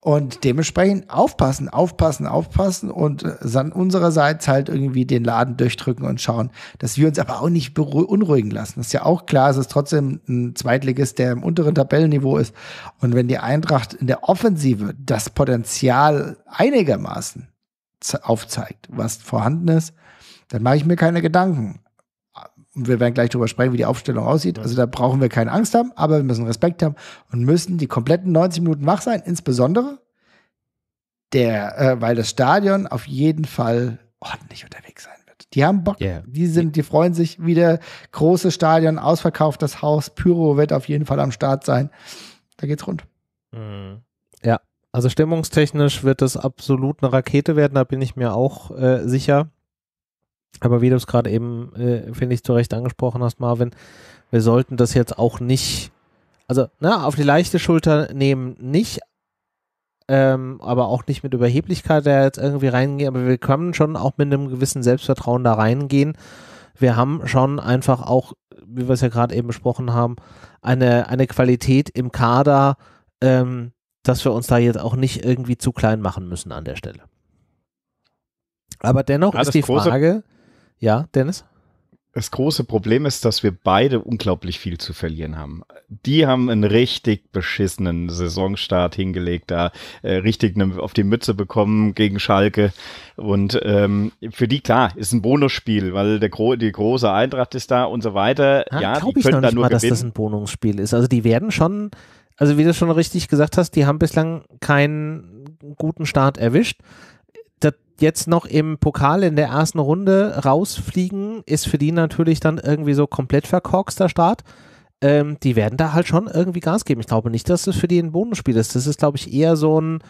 Und dementsprechend aufpassen, aufpassen, aufpassen und dann äh, unsererseits halt irgendwie den Laden durchdrücken und schauen, dass wir uns aber auch nicht beunruhigen lassen. Das ist ja auch klar, es ist trotzdem ein Zweitligist, der im unteren Tabellenniveau ist. Und wenn die Eintracht in der Offensive das Potenzial einigermaßen aufzeigt, was vorhanden ist, dann mache ich mir keine Gedanken und wir werden gleich darüber sprechen, wie die Aufstellung aussieht. Also da brauchen wir keine Angst haben, aber wir müssen Respekt haben und müssen die kompletten 90 Minuten wach sein, insbesondere der, äh, weil das Stadion auf jeden Fall ordentlich unterwegs sein wird. Die haben Bock, yeah. die sind, die freuen sich wieder. Große Stadion, ausverkauftes Haus, Pyro wird auf jeden Fall am Start sein. Da geht's rund. Mhm. Ja, also stimmungstechnisch wird das absolut eine Rakete werden, da bin ich mir auch äh, sicher. Aber wie du es gerade eben, äh, finde ich, zu Recht angesprochen hast, Marvin, wir sollten das jetzt auch nicht, also na, auf die leichte Schulter nehmen nicht, ähm, aber auch nicht mit Überheblichkeit da jetzt irgendwie reingehen, aber wir können schon auch mit einem gewissen Selbstvertrauen da reingehen. Wir haben schon einfach auch, wie wir es ja gerade eben besprochen haben, eine, eine Qualität im Kader, ähm, dass wir uns da jetzt auch nicht irgendwie zu klein machen müssen an der Stelle. Aber dennoch ja, ist die Frage, ja, Dennis? Das große Problem ist, dass wir beide unglaublich viel zu verlieren haben. Die haben einen richtig beschissenen Saisonstart hingelegt, da äh, richtig ne, auf die Mütze bekommen gegen Schalke. Und ähm, für die, klar, ist ein Bonusspiel, weil der Gro die große Eintracht ist da und so weiter. Ha, ah, ja, die ich können noch da nur mal, gewinnen. dass das ein Bonusspiel ist. Also die werden schon, also wie du schon richtig gesagt hast, die haben bislang keinen guten Start erwischt jetzt noch im Pokal in der ersten Runde rausfliegen, ist für die natürlich dann irgendwie so komplett verkorkster Start. Ähm, die werden da halt schon irgendwie Gas geben. Ich glaube nicht, dass das für die ein Bonusspiel ist. Das ist, glaube ich, eher so ein,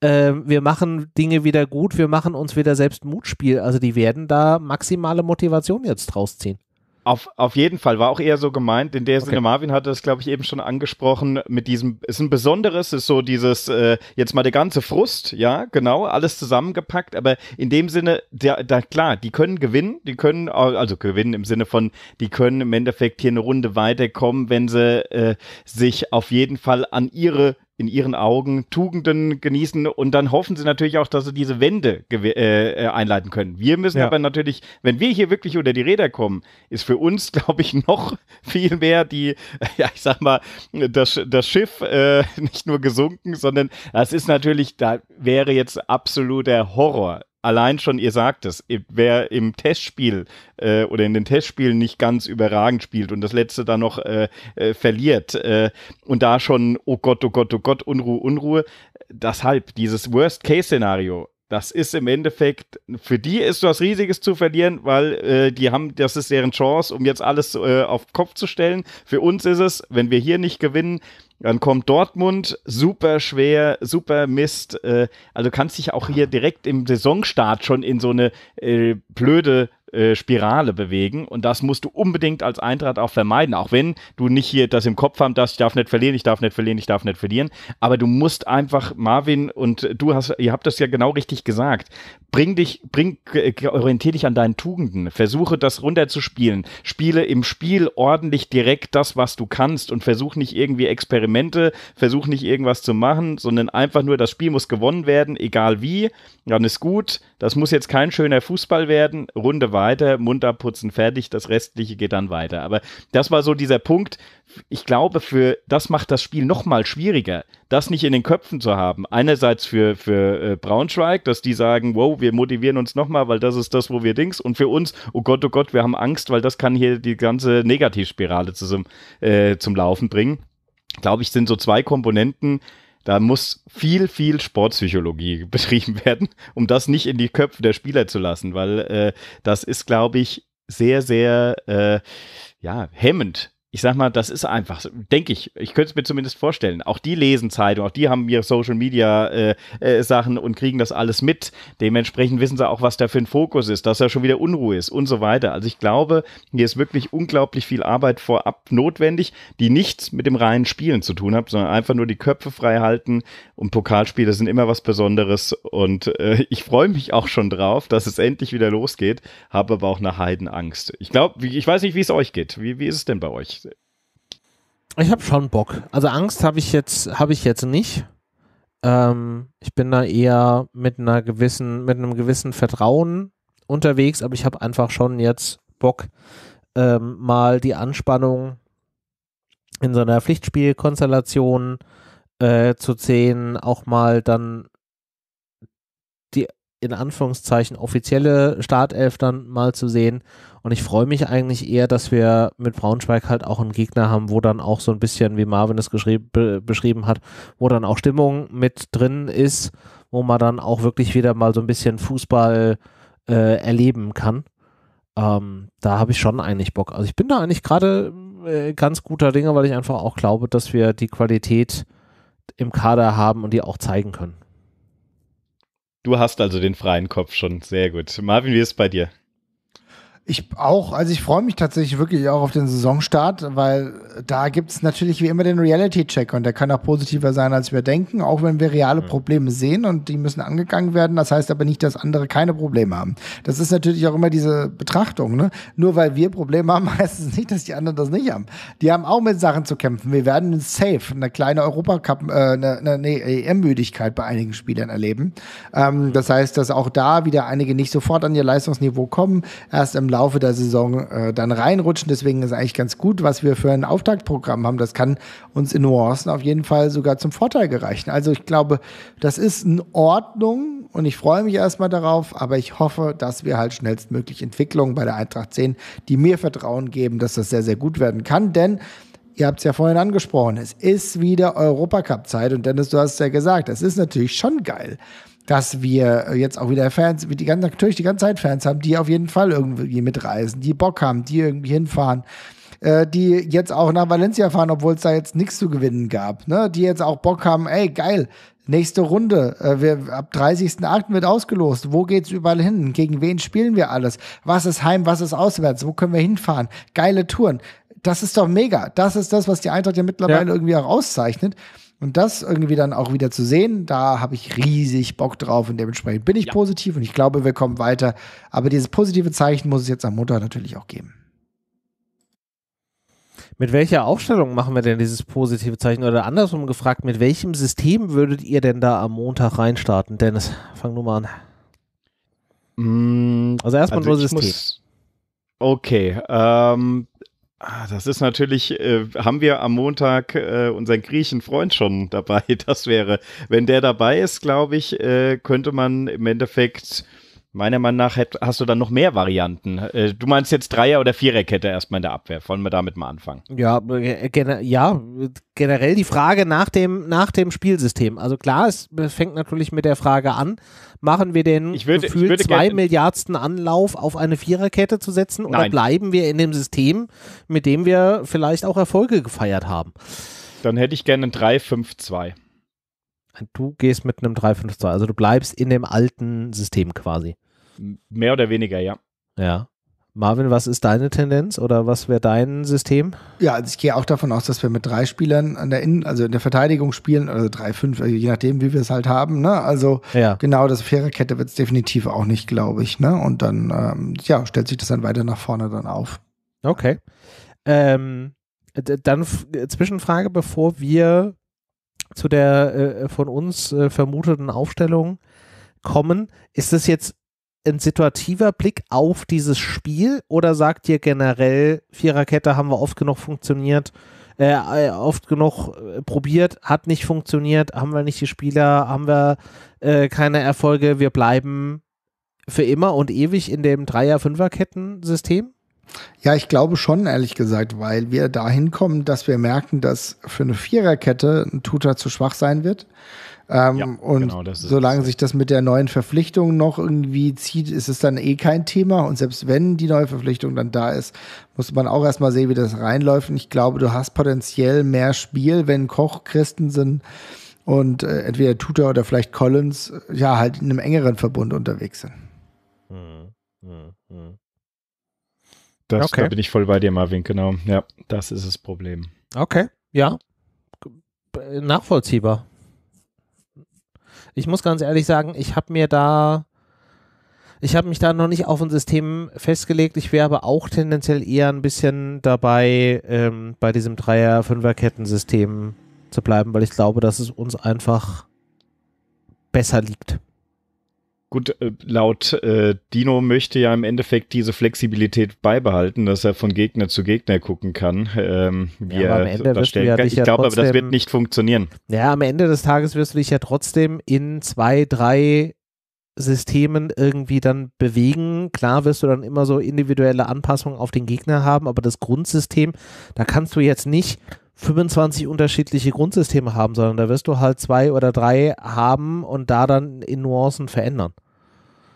ähm, wir machen Dinge wieder gut, wir machen uns wieder selbst Mutspiel. Also die werden da maximale Motivation jetzt draus ziehen. Auf, auf jeden Fall, war auch eher so gemeint. In der okay. Sinne, Marvin hatte das, glaube ich, eben schon angesprochen, mit diesem, ist ein besonderes, ist so dieses, äh, jetzt mal der ganze Frust, ja, genau, alles zusammengepackt, aber in dem Sinne, da, da klar, die können gewinnen, die können, also gewinnen im Sinne von, die können im Endeffekt hier eine Runde weiterkommen, wenn sie äh, sich auf jeden Fall an ihre in ihren Augen Tugenden genießen und dann hoffen sie natürlich auch, dass sie diese Wende äh, äh, einleiten können. Wir müssen ja. aber natürlich, wenn wir hier wirklich unter die Räder kommen, ist für uns, glaube ich, noch viel mehr die, ja, ich sag mal, das, das Schiff äh, nicht nur gesunken, sondern das ist natürlich, da wäre jetzt absoluter Horror allein schon, ihr sagt es, wer im Testspiel äh, oder in den Testspielen nicht ganz überragend spielt und das letzte dann noch äh, äh, verliert äh, und da schon, oh Gott, oh Gott, oh Gott, Unruhe, Unruhe, deshalb dieses Worst-Case-Szenario. Das ist im Endeffekt, für die ist was Riesiges zu verlieren, weil äh, die haben, das ist deren Chance, um jetzt alles äh, auf den Kopf zu stellen. Für uns ist es, wenn wir hier nicht gewinnen, dann kommt Dortmund, super schwer, super Mist. Äh, also kannst dich auch hier direkt im Saisonstart schon in so eine äh, blöde äh, Spirale bewegen. Und das musst du unbedingt als Eintracht auch vermeiden. Auch wenn du nicht hier das im Kopf haben darfst, ich darf nicht verlieren, ich darf nicht verlieren, ich darf nicht verlieren. Aber du musst einfach, Marvin, und du hast, ihr habt das ja genau richtig gesagt, bring dich, bring, äh, orientier dich an deinen Tugenden. Versuche das runterzuspielen. Spiele im Spiel ordentlich direkt das, was du kannst und versuch nicht irgendwie Experimente, versuch nicht irgendwas zu machen, sondern einfach nur das Spiel muss gewonnen werden, egal wie. Dann ist gut. Das muss jetzt kein schöner Fußball werden. Runde weiter weiter, Mund abputzen, fertig, das Restliche geht dann weiter. Aber das war so dieser Punkt, ich glaube, für das macht das Spiel noch mal schwieriger, das nicht in den Köpfen zu haben. Einerseits für, für äh, Braunschweig, dass die sagen, wow, wir motivieren uns noch mal, weil das ist das, wo wir Dings. Und für uns, oh Gott, oh Gott, wir haben Angst, weil das kann hier die ganze Negativspirale zum, äh, zum Laufen bringen glaube ich, sind so zwei Komponenten, da muss viel, viel Sportpsychologie betrieben werden, um das nicht in die Köpfe der Spieler zu lassen, weil äh, das ist, glaube ich, sehr, sehr äh, ja, hemmend ich sag mal, das ist einfach, denke ich, ich könnte es mir zumindest vorstellen. Auch die lesen Zeitung, auch die haben ihre Social Media äh, äh, Sachen und kriegen das alles mit. Dementsprechend wissen sie auch, was da für ein Fokus ist, dass da schon wieder Unruhe ist und so weiter. Also ich glaube, hier ist wirklich unglaublich viel Arbeit vorab notwendig, die nichts mit dem reinen Spielen zu tun hat, sondern einfach nur die Köpfe frei halten. Und Pokalspiele sind immer was Besonderes. Und äh, ich freue mich auch schon drauf, dass es endlich wieder losgeht, habe aber auch eine Heidenangst. Ich glaube, ich weiß nicht, wie es euch geht. Wie, wie ist es denn bei euch? Ich habe schon Bock. Also Angst habe ich jetzt, habe ich jetzt nicht. Ähm, ich bin da eher mit einer gewissen, mit einem gewissen Vertrauen unterwegs, aber ich habe einfach schon jetzt Bock, ähm, mal die Anspannung in so einer Pflichtspielkonstellation äh, zu sehen, auch mal dann die in Anführungszeichen offizielle Startelf dann mal zu sehen. Und ich freue mich eigentlich eher, dass wir mit Braunschweig halt auch einen Gegner haben, wo dann auch so ein bisschen, wie Marvin es be beschrieben hat, wo dann auch Stimmung mit drin ist, wo man dann auch wirklich wieder mal so ein bisschen Fußball äh, erleben kann. Ähm, da habe ich schon eigentlich Bock. Also ich bin da eigentlich gerade äh, ganz guter Dinge, weil ich einfach auch glaube, dass wir die Qualität im Kader haben und die auch zeigen können. Du hast also den freien Kopf schon. Sehr gut. Marvin, wie ist es bei dir? Ich auch, also ich freue mich tatsächlich wirklich auch auf den Saisonstart, weil da gibt es natürlich wie immer den Reality-Check und der kann auch positiver sein, als wir denken, auch wenn wir reale Probleme sehen und die müssen angegangen werden. Das heißt aber nicht, dass andere keine Probleme haben. Das ist natürlich auch immer diese Betrachtung. Ne? Nur weil wir Probleme haben, heißt es nicht, dass die anderen das nicht haben. Die haben auch mit Sachen zu kämpfen. Wir werden safe eine kleine Europacup, äh, eine, eine nee, EM-Müdigkeit bei einigen Spielern erleben. Ähm, mhm. das heißt, dass auch da wieder einige nicht sofort an ihr Leistungsniveau kommen, erst im Laufe der Saison äh, dann reinrutschen. Deswegen ist eigentlich ganz gut, was wir für ein Auftaktprogramm haben. Das kann uns in Nuancen auf jeden Fall sogar zum Vorteil gereichen. Also ich glaube, das ist in Ordnung und ich freue mich erstmal darauf, aber ich hoffe, dass wir halt schnellstmöglich Entwicklungen bei der Eintracht sehen, die mir Vertrauen geben, dass das sehr, sehr gut werden kann. Denn ihr habt es ja vorhin angesprochen, es ist wieder Europacup-Zeit und Dennis, du hast es ja gesagt, es ist natürlich schon geil dass wir jetzt auch wieder Fans, die ganze, natürlich die ganze Zeit Fans haben, die auf jeden Fall irgendwie mitreisen, die Bock haben, die irgendwie hinfahren, äh, die jetzt auch nach Valencia fahren, obwohl es da jetzt nichts zu gewinnen gab, ne? die jetzt auch Bock haben, ey, geil, nächste Runde, äh, wir, ab 30.8. wird ausgelost, wo geht's überall hin, gegen wen spielen wir alles, was ist heim, was ist auswärts, wo können wir hinfahren, geile Touren, das ist doch mega, das ist das, was die Eintracht ja mittlerweile ja. irgendwie auch auszeichnet und das irgendwie dann auch wieder zu sehen, da habe ich riesig Bock drauf und dementsprechend bin ich ja. positiv und ich glaube, wir kommen weiter. Aber dieses positive Zeichen muss es jetzt am Montag natürlich auch geben. Mit welcher Aufstellung machen wir denn dieses positive Zeichen? Oder andersrum gefragt, mit welchem System würdet ihr denn da am Montag reinstarten? Dennis, fang nur mal an. Mm, also erstmal also nur System. Muss, okay, ähm, Ah, das ist natürlich, äh, haben wir am Montag äh, unseren griechischen Freund schon dabei. Das wäre, wenn der dabei ist, glaube ich, äh, könnte man im Endeffekt Meiner Meinung nach hast du dann noch mehr Varianten. Äh, du meinst jetzt Dreier- oder Viererkette erstmal in der Abwehr. Wollen wir damit mal anfangen? Ja, äh, ja generell die Frage nach dem, nach dem Spielsystem. Also klar, es fängt natürlich mit der Frage an, machen wir den ich würde, Gefühl ich würde zwei Milliardsten Anlauf auf eine Viererkette zu setzen oder Nein. bleiben wir in dem System, mit dem wir vielleicht auch Erfolge gefeiert haben? Dann hätte ich gerne ein 3-5-2. Du gehst mit einem 352, also du bleibst in dem alten System quasi. Mehr oder weniger, ja. Ja. Marvin, was ist deine Tendenz oder was wäre dein System? Ja, also ich gehe auch davon aus, dass wir mit drei Spielern an der Innen, also in der Verteidigung spielen, also drei, fünf, äh, je nachdem, wie wir es halt haben. Ne? Also ja. genau, das Kette wird es definitiv auch nicht, glaube ich. Ne? Und dann ähm, ja, stellt sich das dann weiter nach vorne dann auf. Okay. Ähm, dann äh, Zwischenfrage, bevor wir zu der äh, von uns äh, vermuteten Aufstellung kommen. Ist das jetzt ein situativer Blick auf dieses Spiel oder sagt ihr generell, Viererkette haben wir oft genug funktioniert, äh, äh oft genug äh, probiert, hat nicht funktioniert, haben wir nicht die Spieler, haben wir äh, keine Erfolge, wir bleiben für immer und ewig in dem Dreier-Fünfer-Ketten-System? Ja, ich glaube schon, ehrlich gesagt, weil wir dahin kommen, dass wir merken, dass für eine Viererkette ein Tutor zu schwach sein wird. Ähm, ja, und genau, solange das. sich das mit der neuen Verpflichtung noch irgendwie zieht, ist es dann eh kein Thema. Und selbst wenn die neue Verpflichtung dann da ist, muss man auch erstmal sehen, wie das reinläuft. Und ich glaube, du hast potenziell mehr Spiel, wenn Koch, Christensen und äh, entweder Tutor oder vielleicht Collins äh, ja halt in einem engeren Verbund unterwegs sind. Hm, hm, hm. Das, okay. Da bin ich voll bei dir, Marvin, genau. Ja, das ist das Problem. Okay, ja. Nachvollziehbar. Ich muss ganz ehrlich sagen, ich habe mir da, ich habe mich da noch nicht auf ein System festgelegt. Ich wäre aber auch tendenziell eher ein bisschen dabei, ähm, bei diesem Dreier-Fünfer-Kettensystem zu bleiben, weil ich glaube, dass es uns einfach besser liegt. Gut, äh, laut äh, Dino möchte ja im Endeffekt diese Flexibilität beibehalten, dass er von Gegner zu Gegner gucken kann. Ähm, wie ja, am Ende wirst du ja kann. Ich glaube, aber das wird nicht funktionieren. Ja, am Ende des Tages wirst du dich ja trotzdem in zwei, drei Systemen irgendwie dann bewegen. Klar wirst du dann immer so individuelle Anpassungen auf den Gegner haben, aber das Grundsystem, da kannst du jetzt nicht 25 unterschiedliche Grundsysteme haben, sondern da wirst du halt zwei oder drei haben und da dann in Nuancen verändern.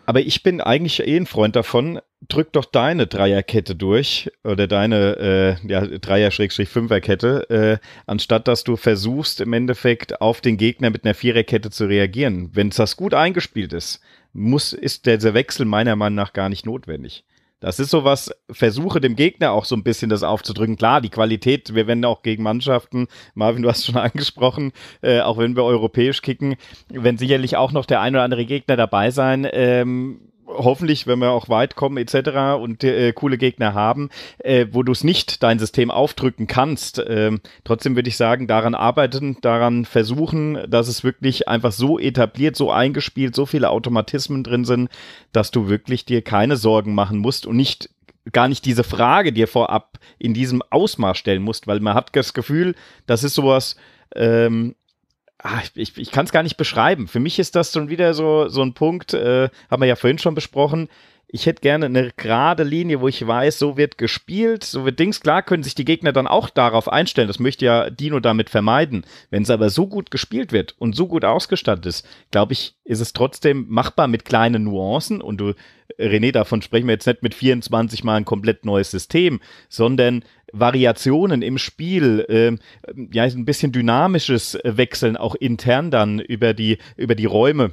Aber ich bin eigentlich eh ein Freund davon, drück doch deine Dreierkette durch oder deine äh, ja, Dreier-Fünferkette, äh, anstatt dass du versuchst, im Endeffekt auf den Gegner mit einer Viererkette zu reagieren. Wenn das gut eingespielt ist, muss, ist der Wechsel meiner Meinung nach gar nicht notwendig. Das ist sowas, versuche dem Gegner auch so ein bisschen das aufzudrücken. Klar, die Qualität, wir werden auch gegen Mannschaften, Marvin, du hast schon angesprochen, äh, auch wenn wir europäisch kicken, werden sicherlich auch noch der ein oder andere Gegner dabei sein, ähm, hoffentlich, wenn wir auch weit kommen etc. und äh, coole Gegner haben, äh, wo du es nicht dein System aufdrücken kannst. Ähm, trotzdem würde ich sagen, daran arbeiten, daran versuchen, dass es wirklich einfach so etabliert, so eingespielt, so viele Automatismen drin sind, dass du wirklich dir keine Sorgen machen musst und nicht gar nicht diese Frage dir vorab in diesem Ausmaß stellen musst, weil man hat das Gefühl, das ist sowas, ähm, ach, ich, ich kann es gar nicht beschreiben. Für mich ist das schon wieder so, so ein Punkt, äh, haben wir ja vorhin schon besprochen. Ich hätte gerne eine gerade Linie, wo ich weiß, so wird gespielt, so wird Dings. Klar können sich die Gegner dann auch darauf einstellen. Das möchte ja Dino damit vermeiden. Wenn es aber so gut gespielt wird und so gut ausgestattet ist, glaube ich, ist es trotzdem machbar mit kleinen Nuancen. Und du, René, davon sprechen wir jetzt nicht mit 24 mal ein komplett neues System, sondern Variationen im Spiel, äh, ja, ein bisschen dynamisches Wechseln auch intern dann über die, über die Räume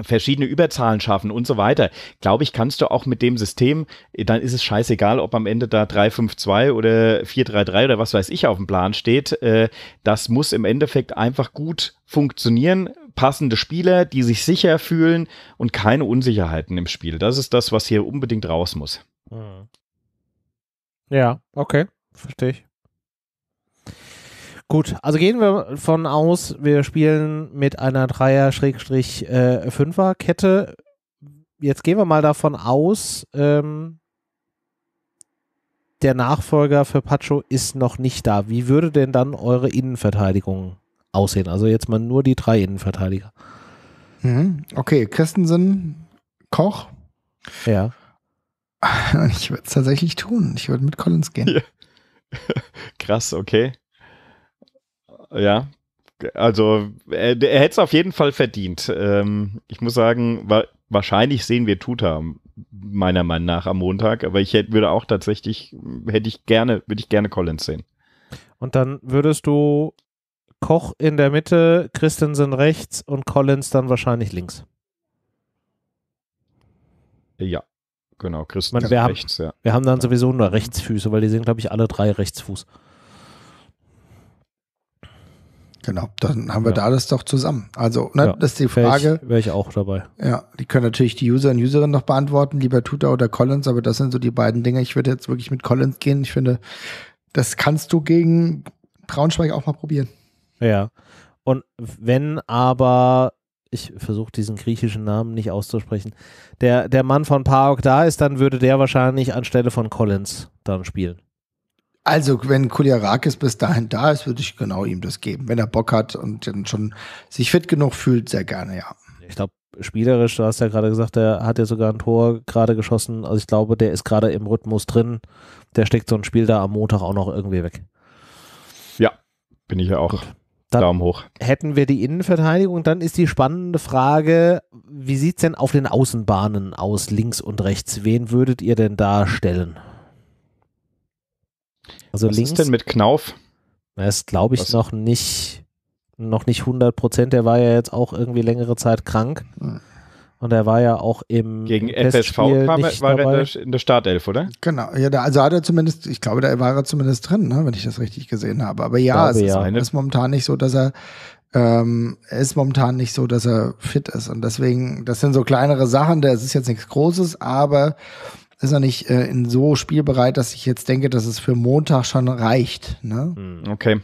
verschiedene Überzahlen schaffen und so weiter, glaube ich, kannst du auch mit dem System, dann ist es scheißegal, ob am Ende da 352 oder 433 oder was weiß ich auf dem Plan steht. Äh, das muss im Endeffekt einfach gut funktionieren. Passende Spieler, die sich sicher fühlen und keine Unsicherheiten im Spiel. Das ist das, was hier unbedingt raus muss. Ja, okay verstehe ich. Gut, also gehen wir von aus, wir spielen mit einer Dreier-Fünfer-Kette. Äh, jetzt gehen wir mal davon aus, ähm, der Nachfolger für Pacho ist noch nicht da. Wie würde denn dann eure Innenverteidigung aussehen? Also jetzt mal nur die drei Innenverteidiger. Mhm. Okay, Christensen, Koch. Ja. Ich würde es tatsächlich tun. Ich würde mit Collins gehen. Ja. Krass, okay. Ja, also äh, er, er hätte es auf jeden Fall verdient. Ähm, ich muss sagen, wa wahrscheinlich sehen wir Tuta meiner Meinung nach am Montag, aber ich hätte, würde auch tatsächlich, hätte ich gerne, würde ich gerne Collins sehen. Und dann würdest du Koch in der Mitte, Christensen rechts und Collins dann wahrscheinlich links. Ja. Genau, Christ meine, wir rechts, haben, ja. Wir haben dann sowieso nur Rechtsfüße, weil die sind, glaube ich, alle drei Rechtsfuß. Genau, dann haben wir ja. da alles doch zusammen. Also, ne, ja, das ist die Frage. Wäre ich, auch dabei. Ja, die können natürlich die User und Userin noch beantworten, lieber Tutor oder Collins, aber das sind so die beiden Dinge. Ich würde jetzt wirklich mit Collins gehen. Ich finde, das kannst du gegen Braunschweig auch mal probieren. Ja. Und wenn aber ich versuche diesen griechischen Namen nicht auszusprechen, der, der Mann von Park da ist, dann würde der wahrscheinlich anstelle von Collins dann spielen. Also, wenn Kuliarakis bis dahin da ist, würde ich genau ihm das geben. Wenn er Bock hat und dann schon sich fit genug fühlt, sehr gerne, ja. Ich glaube, spielerisch, du hast ja gerade gesagt, der hat ja sogar ein Tor gerade geschossen. Also, ich glaube, der ist gerade im Rhythmus drin. Der steckt so ein Spiel da am Montag auch noch irgendwie weg. Ja, bin ich ja auch Gut. Dann Daumen hoch. Hätten wir die Innenverteidigung, dann ist die spannende Frage, wie sieht es denn auf den Außenbahnen aus, links und rechts? Wen würdet ihr denn da stellen? Also Was links, ist denn mit Knauf? Er ist, glaube ich, Was? noch nicht, noch nicht 100 Prozent. Der war ja jetzt auch irgendwie längere Zeit krank. Hm. Und er war ja auch im Gegen FSV kam, nicht war dabei. er in der Startelf, oder? Genau, ja, da, also hat er zumindest, ich glaube, da war er zumindest drin, ne, wenn ich das richtig gesehen habe. Aber ja, es ist, ist momentan nicht so, dass er ähm, ist momentan nicht so, dass er fit ist. Und deswegen, das sind so kleinere Sachen, das ist jetzt nichts Großes, aber ist er nicht äh, in so spielbereit, dass ich jetzt denke, dass es für Montag schon reicht. Ne? Hm, okay.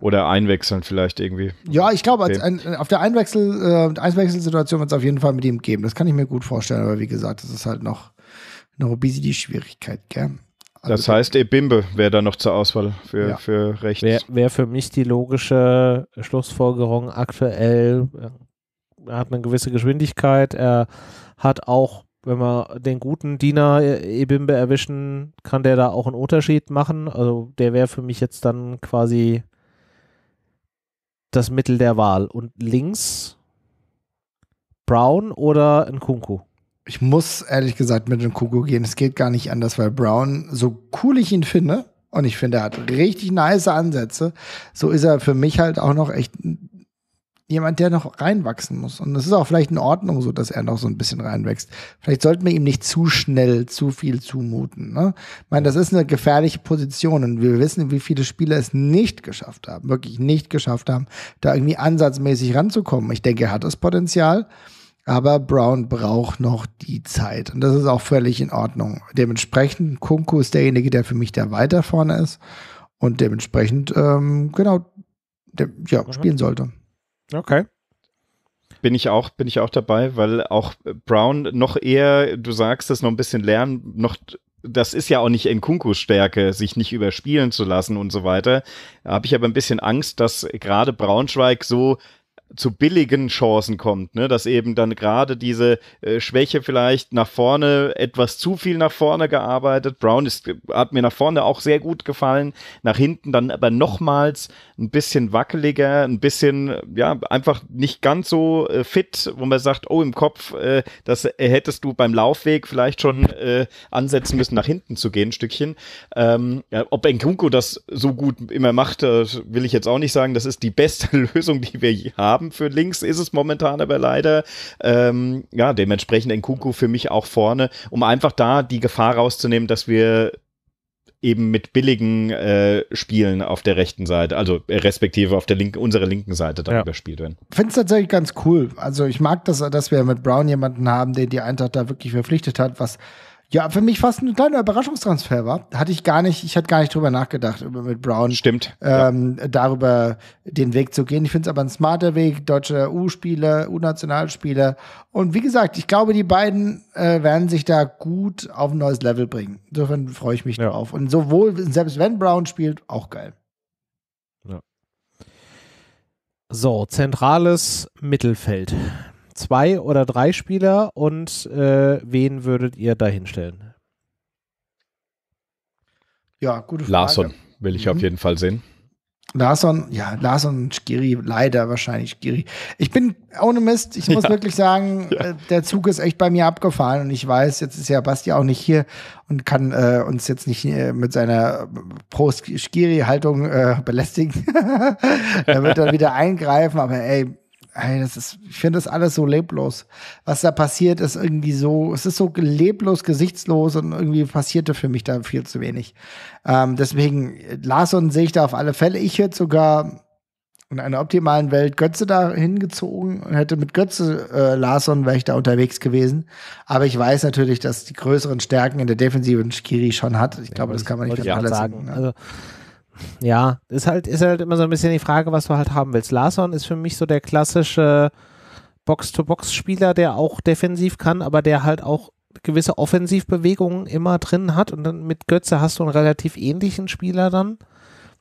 Oder einwechseln vielleicht irgendwie. Ja, ich glaube, okay. Äh, auf der Einwechsel, äh, Einwechselsituation wird es auf jeden Fall mit ihm geben. Das kann ich mir gut vorstellen. Aber wie gesagt, das ist halt noch, noch ein bisschen die Schwierigkeit, gell? Also das heißt, Ebimbe wäre da noch zur Auswahl für, ja. für rechts. Wäre wär für mich die logische Schlussfolgerung aktuell. Äh, er hat eine gewisse Geschwindigkeit. Er hat auch, wenn wir den guten Diener äh, Ebimbe erwischen, kann der da auch einen Unterschied machen. Also der wäre für mich jetzt dann quasi das Mittel der Wahl. Und links Brown oder ein Kunku? Ich muss ehrlich gesagt mit dem Kuku gehen. Es geht gar nicht anders, weil Brown, so cool ich ihn finde, und ich finde, er hat richtig nice Ansätze, so ist er für mich halt auch noch echt jemand, der noch reinwachsen muss. Und es ist auch vielleicht in Ordnung so, dass er noch so ein bisschen reinwächst. Vielleicht sollten wir ihm nicht zu schnell zu viel zumuten. Ne? Ich meine, das ist eine gefährliche Position und wir wissen, wie viele Spieler es nicht geschafft haben, wirklich nicht geschafft haben, da irgendwie ansatzmäßig ranzukommen. Ich denke, er hat das Potenzial. Aber Brown braucht noch die Zeit. Und das ist auch völlig in Ordnung. Dementsprechend, Kunku ist derjenige, der für mich da weiter vorne ist. Und dementsprechend, ähm, genau, der, ja, mhm. spielen sollte. Okay. Bin ich auch, bin ich auch dabei, weil auch Brown noch eher, du sagst es, noch ein bisschen lernen, noch das ist ja auch nicht in Kunkus Stärke, sich nicht überspielen zu lassen und so weiter. Da habe ich aber ein bisschen Angst, dass gerade Braunschweig so zu billigen Chancen kommt, ne? dass eben dann gerade diese äh, Schwäche vielleicht nach vorne etwas zu viel nach vorne gearbeitet. Brown ist, hat mir nach vorne auch sehr gut gefallen, nach hinten dann aber nochmals ein bisschen wackeliger, ein bisschen ja einfach nicht ganz so äh, fit, wo man sagt, oh im Kopf, äh, das äh, hättest du beim Laufweg vielleicht schon äh, ansetzen müssen, nach hinten zu gehen, ein Stückchen. Ähm, ja, ob Nkunku das so gut immer macht, will ich jetzt auch nicht sagen. Das ist die beste Lösung, die wir hier haben haben. Für links ist es momentan aber leider. Ähm, ja, dementsprechend Kuku für mich auch vorne, um einfach da die Gefahr rauszunehmen, dass wir eben mit billigen äh, Spielen auf der rechten Seite, also äh, respektive auf der linken, unserer linken Seite dann ja. überspielt werden. Finde es tatsächlich ganz cool. Also ich mag das, dass wir mit Brown jemanden haben, der die Eintracht da wirklich verpflichtet hat, was ja, für mich fast ein kleiner Überraschungstransfer war. Hatte ich gar nicht, ich hatte gar nicht drüber nachgedacht, mit Brown. Stimmt. Ähm, ja. Darüber den Weg zu gehen. Ich finde es aber ein smarter Weg. Deutsche U-Spieler, U-Nationalspieler. Und wie gesagt, ich glaube, die beiden äh, werden sich da gut auf ein neues Level bringen. Insofern freue ich mich ja. drauf. Und sowohl, selbst wenn Brown spielt, auch geil. Ja. So, zentrales Mittelfeld zwei oder drei Spieler und äh, wen würdet ihr da hinstellen? Ja, gute Frage. Larson will ich mhm. auf jeden Fall sehen. Larson, ja, Larson, Skiri, leider wahrscheinlich Skiri. Ich bin ohne Mist, ich muss ja. wirklich sagen, ja. Äh, der Zug ist echt bei mir abgefahren und ich weiß, jetzt ist ja Basti auch nicht hier und kann äh, uns jetzt nicht äh, mit seiner Pro-Skiri-Haltung äh, belästigen. er wird dann wieder eingreifen, aber ey, ey, das ist, ich finde das alles so leblos. Was da passiert, ist irgendwie so, es ist so leblos, gesichtslos und irgendwie passierte für mich da viel zu wenig. Ähm, deswegen, Larson sehe ich da auf alle Fälle. Ich hätte sogar in einer optimalen Welt Götze da hingezogen und hätte mit Götze äh, Larson wäre ich da unterwegs gewesen. Aber ich weiß natürlich, dass die größeren Stärken in der Defensive Skiri schon hat. Ich glaube, das kann man nicht alles sagen. Ne? Also ja, ist halt, ist halt immer so ein bisschen die Frage, was du halt haben willst. Larson ist für mich so der klassische Box-to-Box-Spieler, der auch defensiv kann, aber der halt auch gewisse Offensivbewegungen immer drin hat. Und dann mit Götze hast du einen relativ ähnlichen Spieler dann,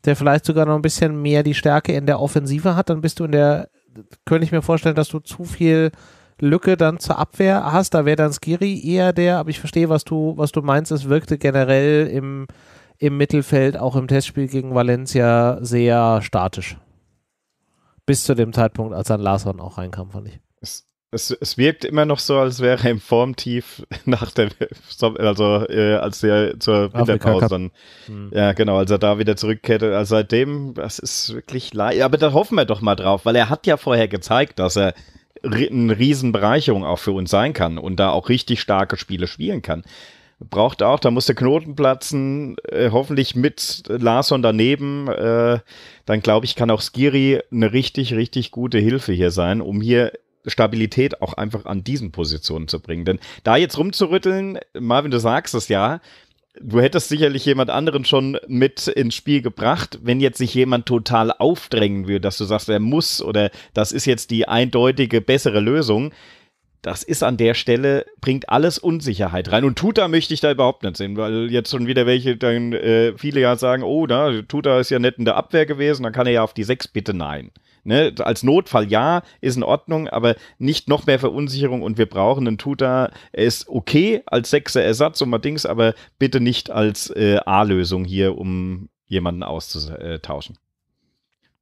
der vielleicht sogar noch ein bisschen mehr die Stärke in der Offensive hat. Dann bist du in der, könnte ich mir vorstellen, dass du zu viel Lücke dann zur Abwehr hast. Da wäre dann Skiri eher der, aber ich verstehe, was du, was du meinst. Es wirkte generell im im Mittelfeld auch im Testspiel gegen Valencia sehr statisch. Bis zu dem Zeitpunkt, als dann Larson auch reinkam, fand ich. Es, es, es wirkt immer noch so, als wäre er im Formtief nach der, also äh, als er zur Winterpause dann, mhm. ja genau, als er da wieder zurückkehrte. Also seitdem, das ist wirklich leid. Aber da hoffen wir doch mal drauf, weil er hat ja vorher gezeigt, dass er eine Riesenbereicherung auch für uns sein kann und da auch richtig starke Spiele spielen kann braucht auch, da muss der Knoten platzen, äh, hoffentlich mit Larson daneben. Äh, dann glaube ich, kann auch Skiri eine richtig, richtig gute Hilfe hier sein, um hier Stabilität auch einfach an diesen Positionen zu bringen. Denn da jetzt rumzurütteln, Marvin, du sagst es ja, du hättest sicherlich jemand anderen schon mit ins Spiel gebracht, wenn jetzt sich jemand total aufdrängen würde, dass du sagst, er muss oder das ist jetzt die eindeutige bessere Lösung das ist an der Stelle, bringt alles Unsicherheit rein. Und Tuta möchte ich da überhaupt nicht sehen, weil jetzt schon wieder welche dann äh, viele ja sagen, oh, na, Tuta ist ja nett in der Abwehr gewesen, dann kann er ja auf die Sechs bitte nein. Ne, als Notfall ja, ist in Ordnung, aber nicht noch mehr Verunsicherung und wir brauchen einen Tuta. Er ist okay als sechser Ersatz und mal Dings, aber bitte nicht als äh, A-Lösung hier, um jemanden auszutauschen.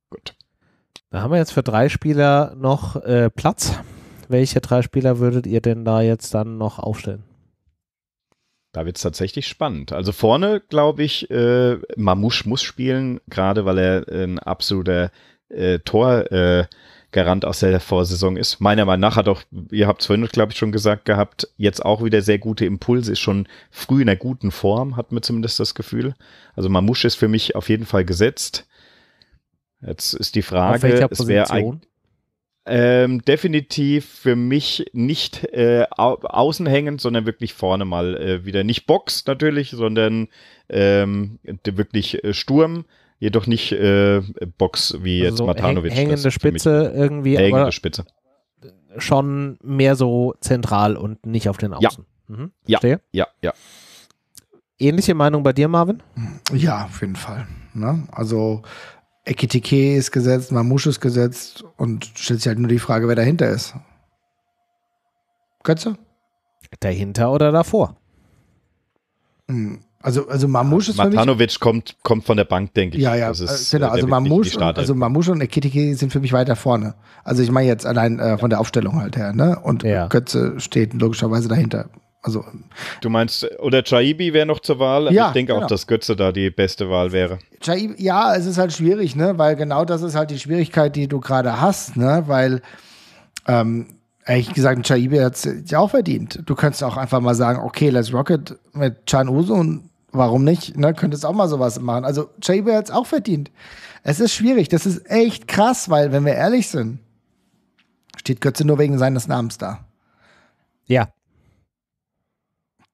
Gut. Da haben wir jetzt für drei Spieler noch äh, Platz welche drei Spieler würdet ihr denn da jetzt dann noch aufstellen? Da wird es tatsächlich spannend. Also vorne, glaube ich, äh, Mamouche muss spielen, gerade weil er ein absoluter äh, Torgarant äh, aus der Vorsaison ist. Meiner Meinung nach hat auch, ihr habt es vorhin, glaube ich, schon gesagt gehabt, jetzt auch wieder sehr gute Impulse, ist schon früh in einer guten Form, hat mir zumindest das Gefühl. Also Mamouche ist für mich auf jeden Fall gesetzt. Jetzt ist die Frage, auf welcher Position? Ähm, definitiv für mich nicht äh, außen hängend, sondern wirklich vorne mal äh, wieder. Nicht Box natürlich, sondern ähm, wirklich äh, Sturm, jedoch nicht äh, Box wie also jetzt Matanovic. Häng hängende Spitze irgendwie. Hängende Spitze. Schon mehr so zentral und nicht auf den Außen. Mhm, ja, mhm, verstehe. ja, ja. ja. Ähnliche Meinung bei dir, Marvin? Ja, auf jeden Fall. Ne? Also Ekitike ist gesetzt, Mamouche ist gesetzt und stellt sich halt nur die Frage, wer dahinter ist. Götze? Dahinter oder davor? Hm, also, also Mamouche ist Matanovic kommt, kommt von der Bank, denke ich. Ja, ja, ist, äh, genau. Äh, also, also Mamouche, und, also Mamouche und Ekitike sind für mich weiter vorne. Also ich meine jetzt allein äh, von der Aufstellung halt her. Ne? Und ja. Götze steht logischerweise dahinter. Also, du meinst, oder Chaibi wäre noch zur Wahl? Also ja, ich denke genau. auch, dass Götze da die beste Wahl wäre. Chaibi, ja, es ist halt schwierig, ne? weil genau das ist halt die Schwierigkeit, die du gerade hast, ne? weil ähm, ehrlich gesagt, Chaibi hat es ja auch verdient. Du könntest auch einfach mal sagen, okay, let's rocket mit Chan Uso und warum nicht? Ne? Könntest auch mal sowas machen. Also Chaibi hat es auch verdient. Es ist schwierig, das ist echt krass, weil wenn wir ehrlich sind, steht Götze nur wegen seines Namens da. Ja,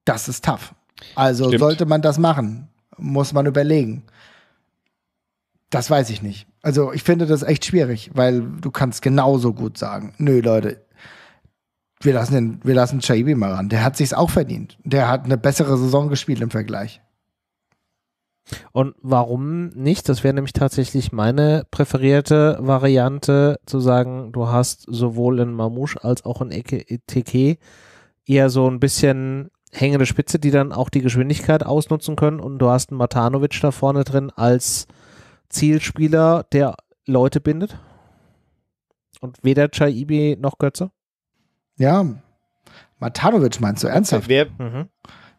das ist tough. Also Stimmt. sollte man das machen, muss man überlegen. Das weiß ich nicht. Also ich finde das echt schwierig, weil du kannst genauso gut sagen, nö Leute, wir lassen, den, wir lassen Chaibi mal ran. Der hat sich's auch verdient. Der hat eine bessere Saison gespielt im Vergleich. Und warum nicht? Das wäre nämlich tatsächlich meine präferierte Variante, zu sagen, du hast sowohl in Mamouche als auch in Eke Teke eher so ein bisschen hängende Spitze, die dann auch die Geschwindigkeit ausnutzen können und du hast einen Matanovic da vorne drin als Zielspieler, der Leute bindet. Und weder Chaibi noch Götze. Ja. Matanovic meinst du ernsthaft? Wer, mhm.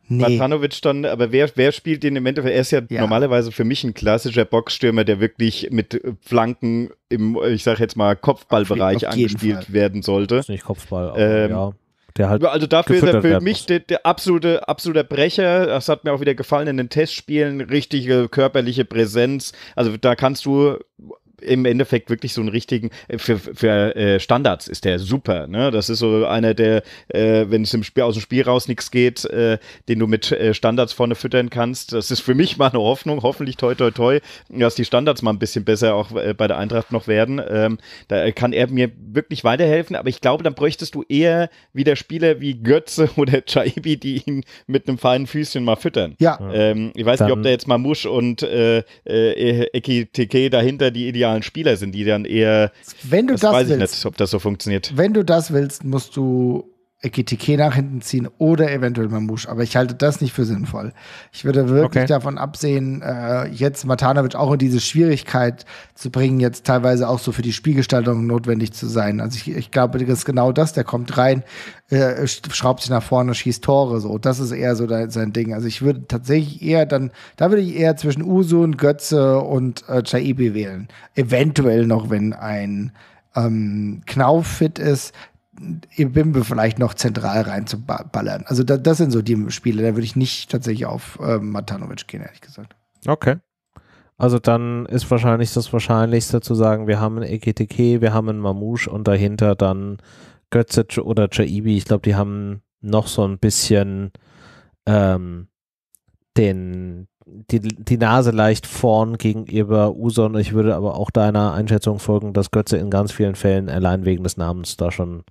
Nee. Matanovic dann, aber wer, wer spielt den im Endeffekt? Er ist ja, ja, normalerweise für mich ein klassischer Boxstürmer, der wirklich mit äh, Flanken im, ich sag jetzt mal, Kopfballbereich angespielt werden sollte. Das ist nicht Kopfball, aber ähm, ja der halt. Also dafür ist er für mich der, der, absolute, absolute Brecher. Das hat mir auch wieder gefallen in den Testspielen. Richtige körperliche Präsenz. Also da kannst du im Endeffekt wirklich so einen richtigen, äh, für, für äh, Standards ist der super. Ne? Das ist so einer der, äh, wenn es im Spiel, aus dem Spiel raus nichts geht, äh, den du mit äh, Standards vorne füttern kannst. Das ist für mich mal eine Hoffnung. Hoffentlich toi toi toi, dass die Standards mal ein bisschen besser auch äh, bei der Eintracht noch werden. Ähm, da kann er mir wirklich weiterhelfen, aber ich glaube, dann bräuchtest du eher wieder Spieler wie Götze oder Chaibi, die ihn mit einem feinen Füßchen mal füttern. Ja. Ähm, ich weiß dann, nicht, ob da jetzt mal Musch und äh, Eki Teke dahinter die Ideal genialen Spieler sind, die dann eher. Wenn du das, das weiß willst, ich nicht, ob das so funktioniert. Wenn du das willst, musst du GTK nach hinten ziehen oder eventuell Mamouche. Aber ich halte das nicht für sinnvoll. Ich würde wirklich okay. davon absehen, äh, jetzt Matanovic auch in diese Schwierigkeit zu bringen, jetzt teilweise auch so für die Spielgestaltung notwendig zu sein. Also ich, ich glaube, das ist genau das. Der kommt rein, äh, schraubt sich nach vorne, schießt Tore. So, das ist eher so da, sein Ding. Also ich würde tatsächlich eher dann, da würde ich eher zwischen und Götze und äh, Chaibi wählen. Eventuell noch, wenn ein ähm, Knauf fit ist, Bimbe vielleicht noch zentral reinzuballern. Also da, das sind so die Spiele, da würde ich nicht tatsächlich auf äh, Matanovic gehen, ehrlich gesagt. Okay. Also dann ist wahrscheinlich das Wahrscheinlichste zu sagen, wir haben einen EGTK, wir haben einen Mamouche und dahinter dann Götze oder Chaibi. Ich glaube, die haben noch so ein bisschen ähm, den, die, die Nase leicht vorn gegenüber Uson. Ich würde aber auch deiner Einschätzung folgen, dass Götze in ganz vielen Fällen allein wegen des Namens da schon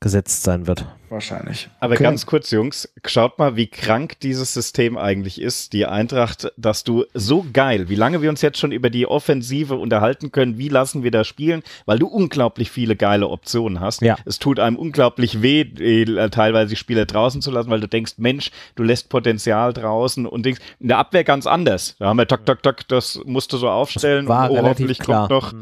gesetzt sein wird. Wahrscheinlich. Aber okay. ganz kurz, Jungs, schaut mal, wie krank dieses System eigentlich ist, die Eintracht, dass du so geil, wie lange wir uns jetzt schon über die Offensive unterhalten können, wie lassen wir da spielen, weil du unglaublich viele geile Optionen hast. Ja. Es tut einem unglaublich weh, äh, teilweise die Spieler draußen zu lassen, weil du denkst, Mensch, du lässt Potenzial draußen und denkst, in der Abwehr ganz anders. Da haben wir tok, tok, tok, das musst du so aufstellen. Das war oh, hoffentlich klar. kommt noch, mhm.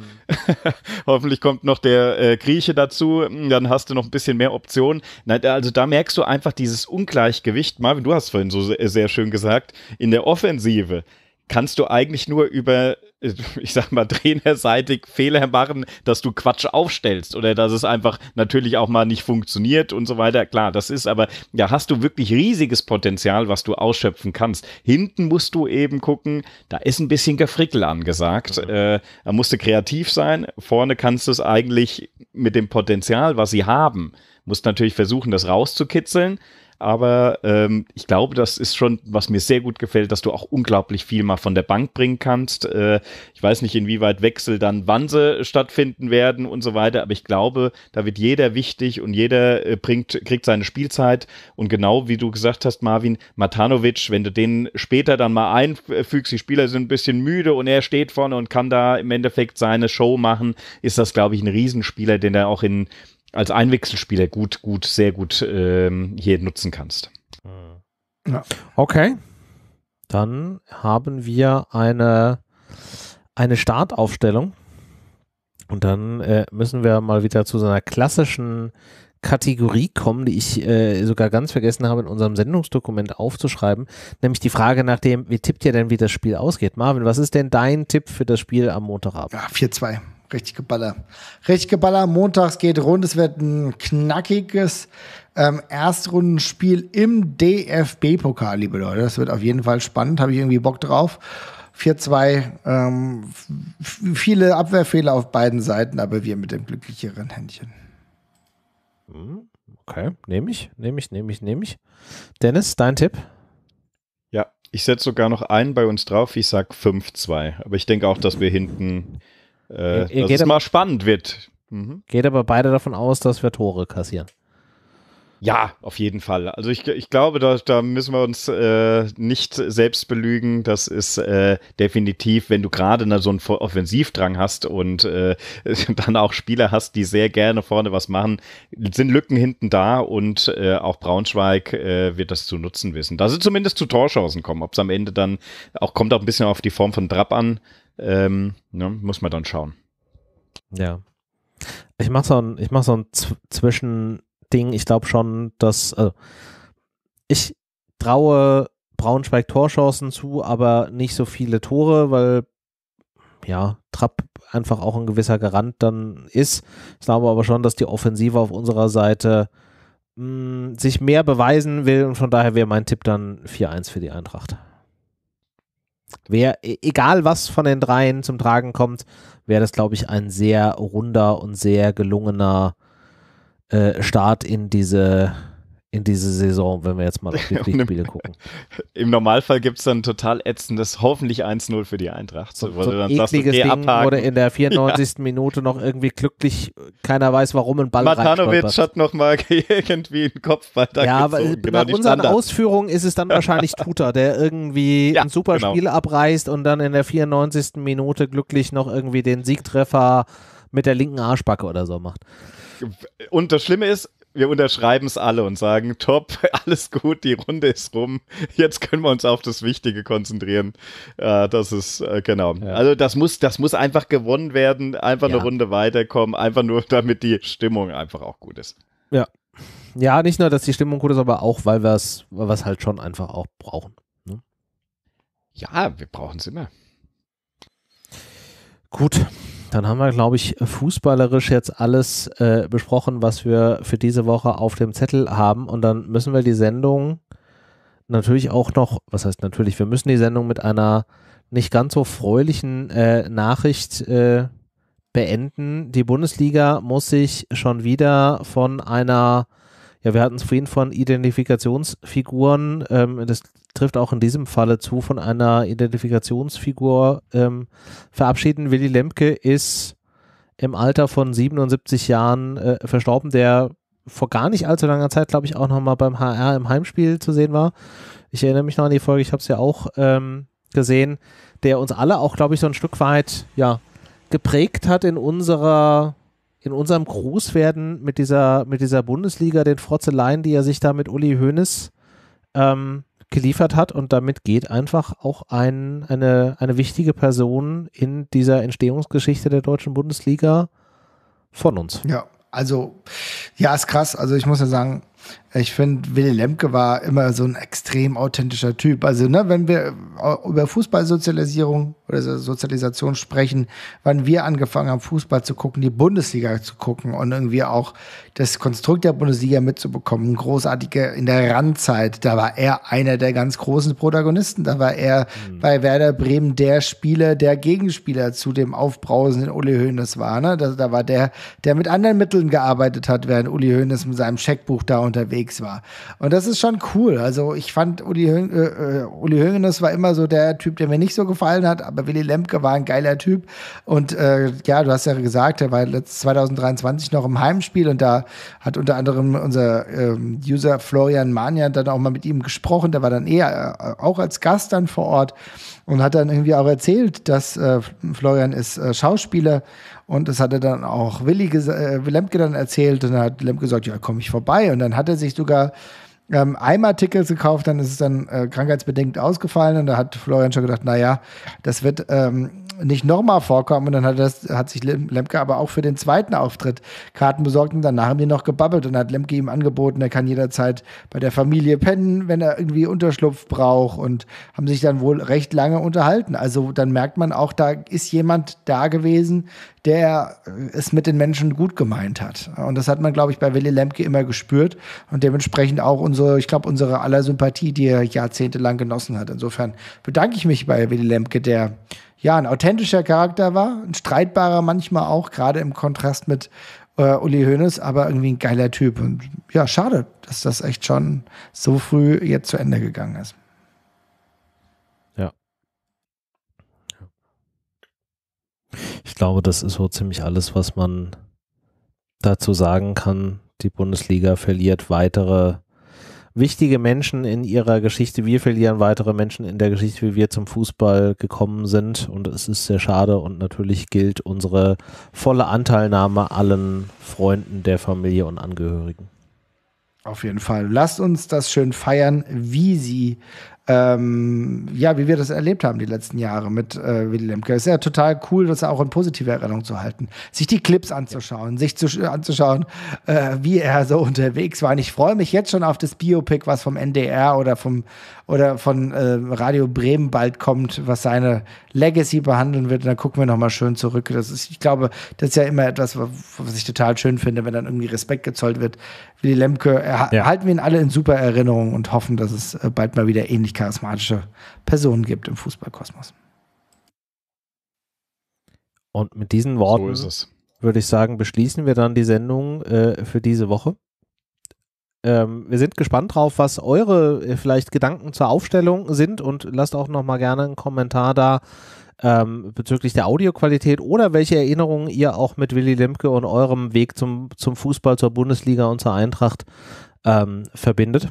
hoffentlich kommt noch der äh, Grieche dazu, dann hast du noch ein bisschen mehr Optionen. Nein, Halt, also da merkst du einfach dieses Ungleichgewicht. Marvin, du hast vorhin so sehr, sehr schön gesagt, in der Offensive kannst du eigentlich nur über, ich sag mal, trainerseitig Fehler machen, dass du Quatsch aufstellst oder dass es einfach natürlich auch mal nicht funktioniert und so weiter. Klar, das ist aber, ja, hast du wirklich riesiges Potenzial, was du ausschöpfen kannst. Hinten musst du eben gucken, da ist ein bisschen Gefrickel angesagt. Mhm. Äh, da musst du kreativ sein. Vorne kannst du es eigentlich mit dem Potenzial, was sie haben, Musst natürlich versuchen, das rauszukitzeln. Aber ähm, ich glaube, das ist schon, was mir sehr gut gefällt, dass du auch unglaublich viel mal von der Bank bringen kannst. Äh, ich weiß nicht, inwieweit Wechsel dann wann sie stattfinden werden und so weiter, aber ich glaube, da wird jeder wichtig und jeder äh, bringt, kriegt seine Spielzeit. Und genau wie du gesagt hast, Marvin, Matanovic, wenn du den später dann mal einfügst, die Spieler sind ein bisschen müde und er steht vorne und kann da im Endeffekt seine Show machen, ist das, glaube ich, ein Riesenspieler, den er auch in als Einwechselspieler gut, gut, sehr gut ähm, hier nutzen kannst. Ja. Okay. Dann haben wir eine, eine Startaufstellung. Und dann äh, müssen wir mal wieder zu so einer klassischen Kategorie kommen, die ich äh, sogar ganz vergessen habe, in unserem Sendungsdokument aufzuschreiben, nämlich die Frage nach dem, wie tippt ihr denn, wie das Spiel ausgeht? Marvin, was ist denn dein Tipp für das Spiel am Montagabend? Ja, 4-2 richtig Geballer. Richtig Geballer. Montags geht rund. Es wird ein knackiges ähm, Erstrundenspiel im DFB-Pokal, liebe Leute. Das wird auf jeden Fall spannend. Habe ich irgendwie Bock drauf. 4-2. Ähm, viele Abwehrfehler auf beiden Seiten, aber wir mit dem glücklicheren Händchen. Hm, okay, nehme ich, nehme ich, nehme ich, nehme ich. Dennis, dein Tipp? Ja, ich setze sogar noch einen bei uns drauf. Ich sage 5-2. Aber ich denke auch, dass wir hinten äh, äh, dass es mal spannend wird. Mhm. Geht aber beide davon aus, dass wir Tore kassieren. Ja, auf jeden Fall. Also ich, ich glaube, da, da müssen wir uns äh, nicht selbst belügen. Das ist äh, definitiv, wenn du gerade so einen Offensivdrang hast und äh, dann auch Spieler hast, die sehr gerne vorne was machen, sind Lücken hinten da und äh, auch Braunschweig äh, wird das zu nutzen wissen. Da sind zumindest zu Torchancen kommen. Ob es am Ende dann auch kommt auch ein bisschen auf die Form von Drapp an, ähm, ne, muss man dann schauen. Ja. Ich mache so ein, ich mach so ein Zwischen Ding, ich glaube schon, dass also ich traue Braunschweig Torchancen zu, aber nicht so viele Tore, weil ja, Trapp einfach auch ein gewisser Garant dann ist. Ich glaube aber schon, dass die Offensive auf unserer Seite mh, hm, sich mehr beweisen will und von daher wäre mein Tipp dann 4-1 für die Eintracht. Wer, e-, egal was von den dreien zum Tragen kommt, wäre das, glaube ich, ein sehr runder und sehr gelungener äh, Start in diese in diese Saison, wenn wir jetzt mal auf die Pflichtspiele gucken. Im Normalfall gibt es dann total ätzendes, hoffentlich 1-0 für die Eintracht. So, so, so ein ekliges sagst, okay, Ding abhaken. wurde in der 94. Ja. Minute noch irgendwie glücklich, keiner weiß warum, ein Ball Matanovic hat noch mal irgendwie einen Kopfball da Ja, aber genau, nach unseren Ausführungen ist es dann wahrscheinlich Tuta, der irgendwie ja, ein super genau. abreißt und dann in der 94. Minute glücklich noch irgendwie den Siegtreffer mit der linken Arschbacke oder so macht. Und das Schlimme ist, wir unterschreiben es alle und sagen, top, alles gut, die Runde ist rum. Jetzt können wir uns auf das Wichtige konzentrieren. Äh, das ist, äh, genau. Ja. Also das muss, das muss einfach gewonnen werden, einfach ja. eine Runde weiterkommen, einfach nur, damit die Stimmung einfach auch gut ist. Ja. Ja, nicht nur, dass die Stimmung gut ist, aber auch, weil wir es weil halt schon einfach auch brauchen. Ne? Ja, wir brauchen es immer. Gut. Dann haben wir, glaube ich, fußballerisch jetzt alles äh, besprochen, was wir für diese Woche auf dem Zettel haben. Und dann müssen wir die Sendung natürlich auch noch, was heißt natürlich, wir müssen die Sendung mit einer nicht ganz so fröhlichen äh, Nachricht äh, beenden. Die Bundesliga muss sich schon wieder von einer, ja, wir hatten es vorhin von Identifikationsfiguren, ähm, das trifft auch in diesem Falle zu, von einer Identifikationsfigur ähm, verabschieden. Willy Lemke ist im Alter von 77 Jahren äh, verstorben, der vor gar nicht allzu langer Zeit, glaube ich, auch nochmal beim HR im Heimspiel zu sehen war. Ich erinnere mich noch an die Folge, ich habe es ja auch ähm, gesehen, der uns alle auch, glaube ich, so ein Stück weit ja, geprägt hat in unserer in unserem Großwerden mit dieser, mit dieser Bundesliga, den Frotzeleien, die er sich da mit Uli Hoeneß ähm, geliefert hat und damit geht einfach auch ein, eine, eine wichtige Person in dieser Entstehungsgeschichte der deutschen Bundesliga von uns. Ja, also ja, ist krass. Also ich muss ja sagen, ich finde, Willy Lemke war immer so ein extrem authentischer Typ. Also, ne, wenn wir äh, über Fußballsozialisierung oder Sozialisation sprechen, wann wir angefangen haben, Fußball zu gucken, die Bundesliga zu gucken und irgendwie auch das Konstrukt der Bundesliga mitzubekommen, großartige in der Randzeit, da war er einer der ganz großen Protagonisten. Da war er mhm. bei Werder Bremen der Spieler, der Gegenspieler zu dem aufbrausenden Uli Hoeneß war. Ne? Da, da war der, der mit anderen Mitteln gearbeitet hat, während Uli Hoeneß mit seinem Scheckbuch da und unterwegs war. Und das ist schon cool. Also ich fand, Uli, Hön äh, äh, Uli Höngenes war immer so der Typ, der mir nicht so gefallen hat, aber Willy Lemke war ein geiler Typ. Und äh, ja, du hast ja gesagt, er war 2023 noch im Heimspiel und da hat unter anderem unser ähm, User Florian Mania dann auch mal mit ihm gesprochen. Der war dann eher äh, auch als Gast dann vor Ort und hat dann irgendwie auch erzählt, dass äh, Florian ist äh, Schauspieler und das hat er dann auch Willi äh, Lemke dann erzählt und dann hat Lemke gesagt, ja, komme ich vorbei und dann hat er sich sogar ähm, einmal Tickets gekauft, dann ist es dann äh, krankheitsbedingt ausgefallen und da hat Florian schon gedacht, naja, das wird ähm, nicht nochmal vorkommen. Und dann hat, das, hat sich Lemke aber auch für den zweiten Auftritt Karten besorgt und danach haben die noch gebabbelt und hat Lemke ihm angeboten, er kann jederzeit bei der Familie pennen, wenn er irgendwie Unterschlupf braucht und haben sich dann wohl recht lange unterhalten. Also dann merkt man auch, da ist jemand da gewesen, der es mit den Menschen gut gemeint hat. Und das hat man, glaube ich, bei Willy Lemke immer gespürt und dementsprechend auch unsere, ich glaube, unsere aller Sympathie, die er jahrzehntelang genossen hat. Insofern bedanke ich mich bei Willy Lemke, der ja, ein authentischer Charakter war, ein streitbarer manchmal auch, gerade im Kontrast mit äh, Uli Hoeneß, aber irgendwie ein geiler Typ. Und ja, schade, dass das echt schon so früh jetzt zu Ende gegangen ist. Ja. Ich glaube, das ist so ziemlich alles, was man dazu sagen kann. Die Bundesliga verliert weitere wichtige Menschen in ihrer Geschichte. Wir verlieren weitere Menschen in der Geschichte, wie wir zum Fußball gekommen sind. Und es ist sehr schade. Und natürlich gilt unsere volle Anteilnahme allen Freunden der Familie und Angehörigen. Auf jeden Fall. Lasst uns das schön feiern, wie sie ähm, ja, wie wir das erlebt haben die letzten Jahre mit äh, Willy Lemke. Es Ist ja total cool, das auch in positiver Erinnerung zu halten. Sich die Clips anzuschauen, ja. sich zu, anzuschauen, äh, wie er so unterwegs war. Und ich freue mich jetzt schon auf das Biopic, was vom NDR oder vom oder von äh, Radio Bremen bald kommt, was seine Legacy behandeln wird. Und dann gucken wir nochmal schön zurück. Das ist, ich glaube, das ist ja immer etwas, was ich total schön finde, wenn dann irgendwie Respekt gezollt wird. Willy Lemke, er, ja. halten wir ihn alle in super Erinnerung und hoffen, dass es äh, bald mal wieder ähnlich wenig charismatische Personen gibt im Fußballkosmos. Und mit diesen Worten so würde ich sagen, beschließen wir dann die Sendung äh, für diese Woche. Ähm, wir sind gespannt drauf, was eure äh, vielleicht Gedanken zur Aufstellung sind und lasst auch nochmal gerne einen Kommentar da ähm, bezüglich der Audioqualität oder welche Erinnerungen ihr auch mit Willy Lemke und eurem Weg zum, zum Fußball, zur Bundesliga und zur Eintracht ähm, verbindet.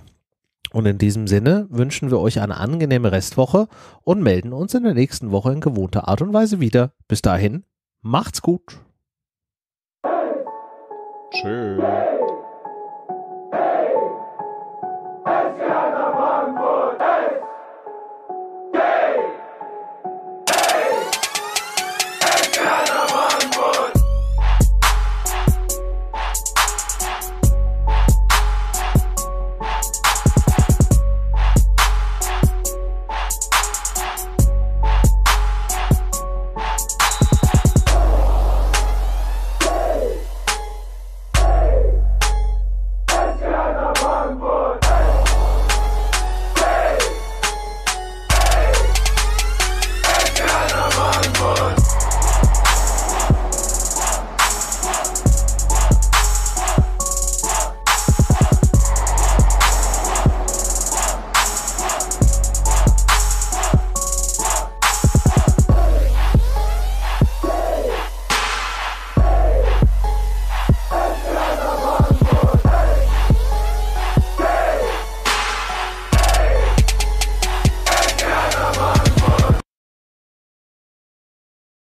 Und in diesem Sinne wünschen wir euch eine angenehme Restwoche und melden uns in der nächsten Woche in gewohnter Art und Weise wieder. Bis dahin, macht's gut. Tschüss. Hey. Hey.